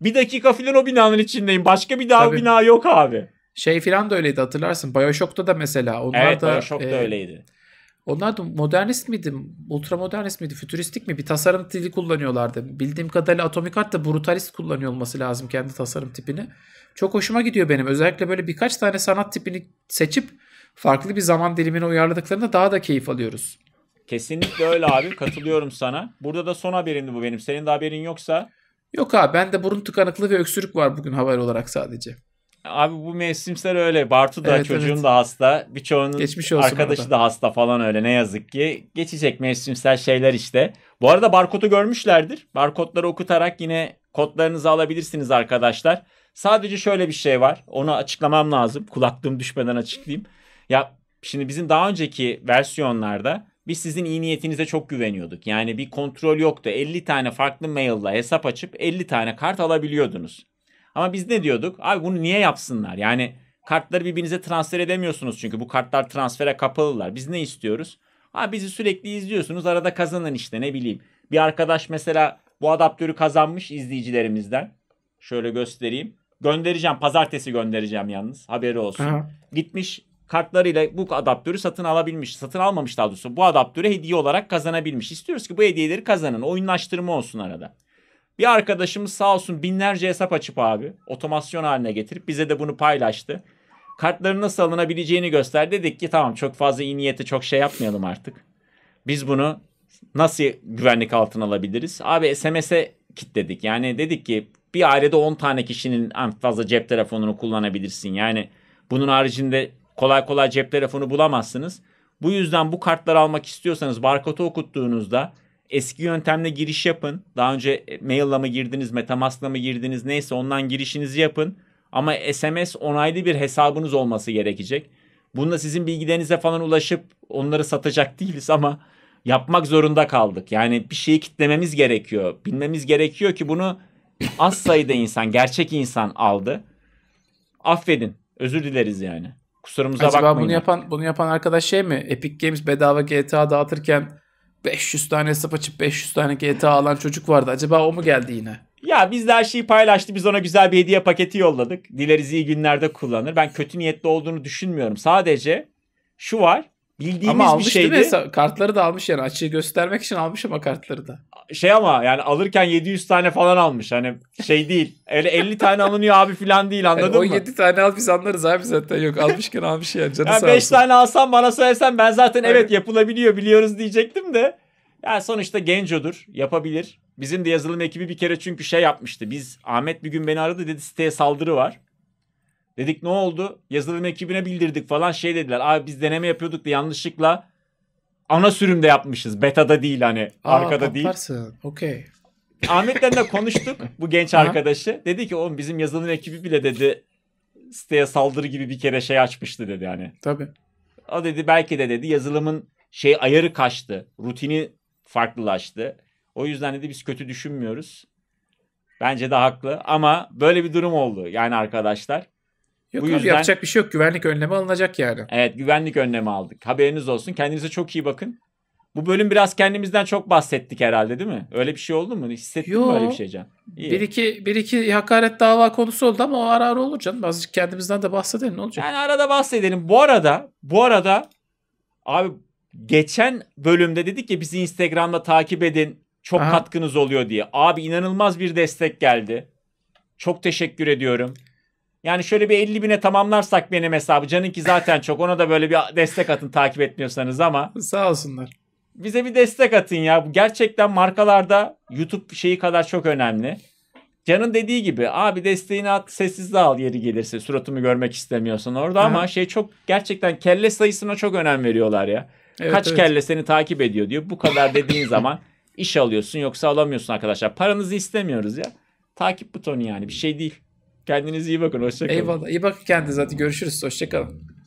bir dakika filan o binanın içindeyim. Başka bir daha bina yok abi. Şey filan da öyleydi hatırlarsın. Bioshock'ta da mesela. Onlar evet da, Bioshock'ta e, öyleydi. Onlar da modernist miydi? Ultramodernist miydi? Fütüristik mi? Bir tasarım dili kullanıyorlardı. Bildiğim kadarıyla Atomic Heart da brutalist kullanıyor olması lazım kendi tasarım tipini. Çok hoşuma gidiyor benim. Özellikle böyle birkaç tane sanat tipini seçip farklı bir zaman dilimine uyarladıklarında daha da keyif alıyoruz. Kesinlikle öyle abi. Katılıyorum sana. Burada da son haberimdi bu benim. Senin de haberin yoksa? Yok abi bende burun tıkanıklığı ve öksürük var bugün haber olarak sadece. Abi bu mevsimsel öyle. Bartu da evet, çocuğun evet. da hasta. Birçoğunun arkadaşı orada. da hasta falan öyle ne yazık ki. Geçecek mevsimsel şeyler işte. Bu arada barkodu görmüşlerdir. Barkodları okutarak yine kodlarınızı alabilirsiniz arkadaşlar. Sadece şöyle bir şey var. Onu açıklamam lazım. Kulaklığım düşmeden açıklayayım. Ya şimdi bizim daha önceki versiyonlarda biz sizin iyi niyetinize çok güveniyorduk. Yani bir kontrol yoktu. 50 tane farklı mailla hesap açıp 50 tane kart alabiliyordunuz. Ama biz ne diyorduk? Abi bunu niye yapsınlar? Yani kartları birbirinize transfer edemiyorsunuz çünkü bu kartlar transfere kapalılar. Biz ne istiyoruz? Ha bizi sürekli izliyorsunuz. Arada kazanın işte ne bileyim. Bir arkadaş mesela bu adaptörü kazanmış izleyicilerimizden. Şöyle göstereyim. Göndereceğim. Pazartesi göndereceğim yalnız. Haberi olsun. Aha. Gitmiş kartlarıyla bu adaptörü satın alabilmiş. Satın almamış daha doğrusu. Bu adaptörü hediye olarak kazanabilmiş. İstiyoruz ki bu hediyeleri kazanın. Oyunlaştırma olsun arada. Bir arkadaşımız sağ olsun binlerce hesap açıp abi otomasyon haline getirip bize de bunu paylaştı. Kartların nasıl alınabileceğini gösterdi dedik ki tamam çok fazla iyi niyeti çok şey yapmayalım artık. Biz bunu nasıl güvenlik altına alabiliriz? Abi SMS'e kitledik. Yani dedik ki bir ailede 10 tane kişinin en fazla cep telefonunu kullanabilirsin. Yani bunun haricinde Kolay kolay cep telefonu bulamazsınız. Bu yüzden bu kartları almak istiyorsanız barkodu okuttuğunuzda eski yöntemle giriş yapın. Daha önce mail mı girdiniz, metamask mı girdiniz neyse ondan girişinizi yapın. Ama SMS onaylı bir hesabınız olması gerekecek. Bunda sizin bilgilerinize falan ulaşıp onları satacak değiliz ama yapmak zorunda kaldık. Yani bir şeyi kitlememiz gerekiyor. Bilmemiz gerekiyor ki bunu az sayıda insan, gerçek insan aldı. Affedin. Özür dileriz yani. Kusurumuza Acaba bakmayın. bunu yapan bunu yapan arkadaş şey mi? Epic Games bedava GTA dağıtırken 500 tane hesap açıp 500 tane GTA alan çocuk vardı. Acaba o mu geldi yine? Ya biz de her şeyi paylaştı. Biz ona güzel bir hediye paketi yolladık. Dileriz iyi günlerde kullanır. Ben kötü niyetli olduğunu düşünmüyorum. Sadece şu var. Bildiğimiz ama almış bir şeydi. Değil mi? Kartları da almış yani açığı göstermek için almış ama kartları da. Şey ama yani alırken 700 tane falan almış. Hani şey değil. Öyle 50 tane alınıyor abi falan değil hani anladın yani mı? 17 tane al biz anlarız abi zaten. Yok almışken almış yani canı yani 5 tane alsam bana söylesen ben zaten evet, evet yapılabiliyor biliyoruz diyecektim de. Yani sonuçta gencodur. Yapabilir. Bizim de yazılım ekibi bir kere çünkü şey yapmıştı. Biz Ahmet bir gün beni aradı dedi siteye saldırı var. Dedik ne oldu? Yazılım ekibine bildirdik falan şey dediler. Abi biz deneme yapıyorduk da yanlışlıkla ana sürümde yapmışız. Beta'da değil hani Aa, arkada patlarsın. değil. Okey. (laughs) Ahmet'le de konuştuk bu genç arkadaşı. Dedi ki oğlum bizim yazılım ekibi bile dedi siteye saldırı gibi bir kere şey açmıştı dedi yani. Tabii. O dedi belki de dedi yazılımın şey ayarı kaçtı. Rutini farklılaştı. O yüzden dedi biz kötü düşünmüyoruz. Bence de haklı ama böyle bir durum oldu yani arkadaşlar. Yok Bu abi yapacak bir şey yok. Güvenlik önlemi alınacak yani. Evet güvenlik önlemi aldık. Haberiniz olsun. Kendinize çok iyi bakın. Bu bölüm biraz kendimizden çok bahsettik herhalde değil mi? Öyle bir şey oldu mu? Hissettin Yo. mi öyle bir şey Can? İyi. Bir iki, bir iki hakaret dava konusu oldu ama o ara ara olur canım. Azıcık kendimizden de bahsedelim ne olacak? Yani arada bahsedelim. Bu arada, bu arada abi geçen bölümde dedik ki bizi Instagram'da takip edin. Çok Aha. katkınız oluyor diye. Abi inanılmaz bir destek geldi. Çok teşekkür ediyorum. Yani şöyle bir 50 bine tamamlarsak benim hesabı. Canınki zaten çok. Ona da böyle bir destek atın takip etmiyorsanız ama. Sağ olsunlar. Bize bir destek atın ya. Gerçekten markalarda YouTube şeyi kadar çok önemli. Can'ın dediği gibi abi desteğini at sessizde al yeri gelirse suratımı görmek istemiyorsun orada ama şey çok gerçekten kelle sayısına çok önem veriyorlar ya. Evet, Kaç evet. kelle seni takip ediyor diyor. Bu kadar dediğin (laughs) zaman iş alıyorsun yoksa alamıyorsun arkadaşlar. Paranızı istemiyoruz ya. Takip butonu yani bir şey değil. Kendinize iyi bakın. Hoşçakalın. Eyvallah. İyi bakın kendinize. Hadi görüşürüz. Hoşçakalın.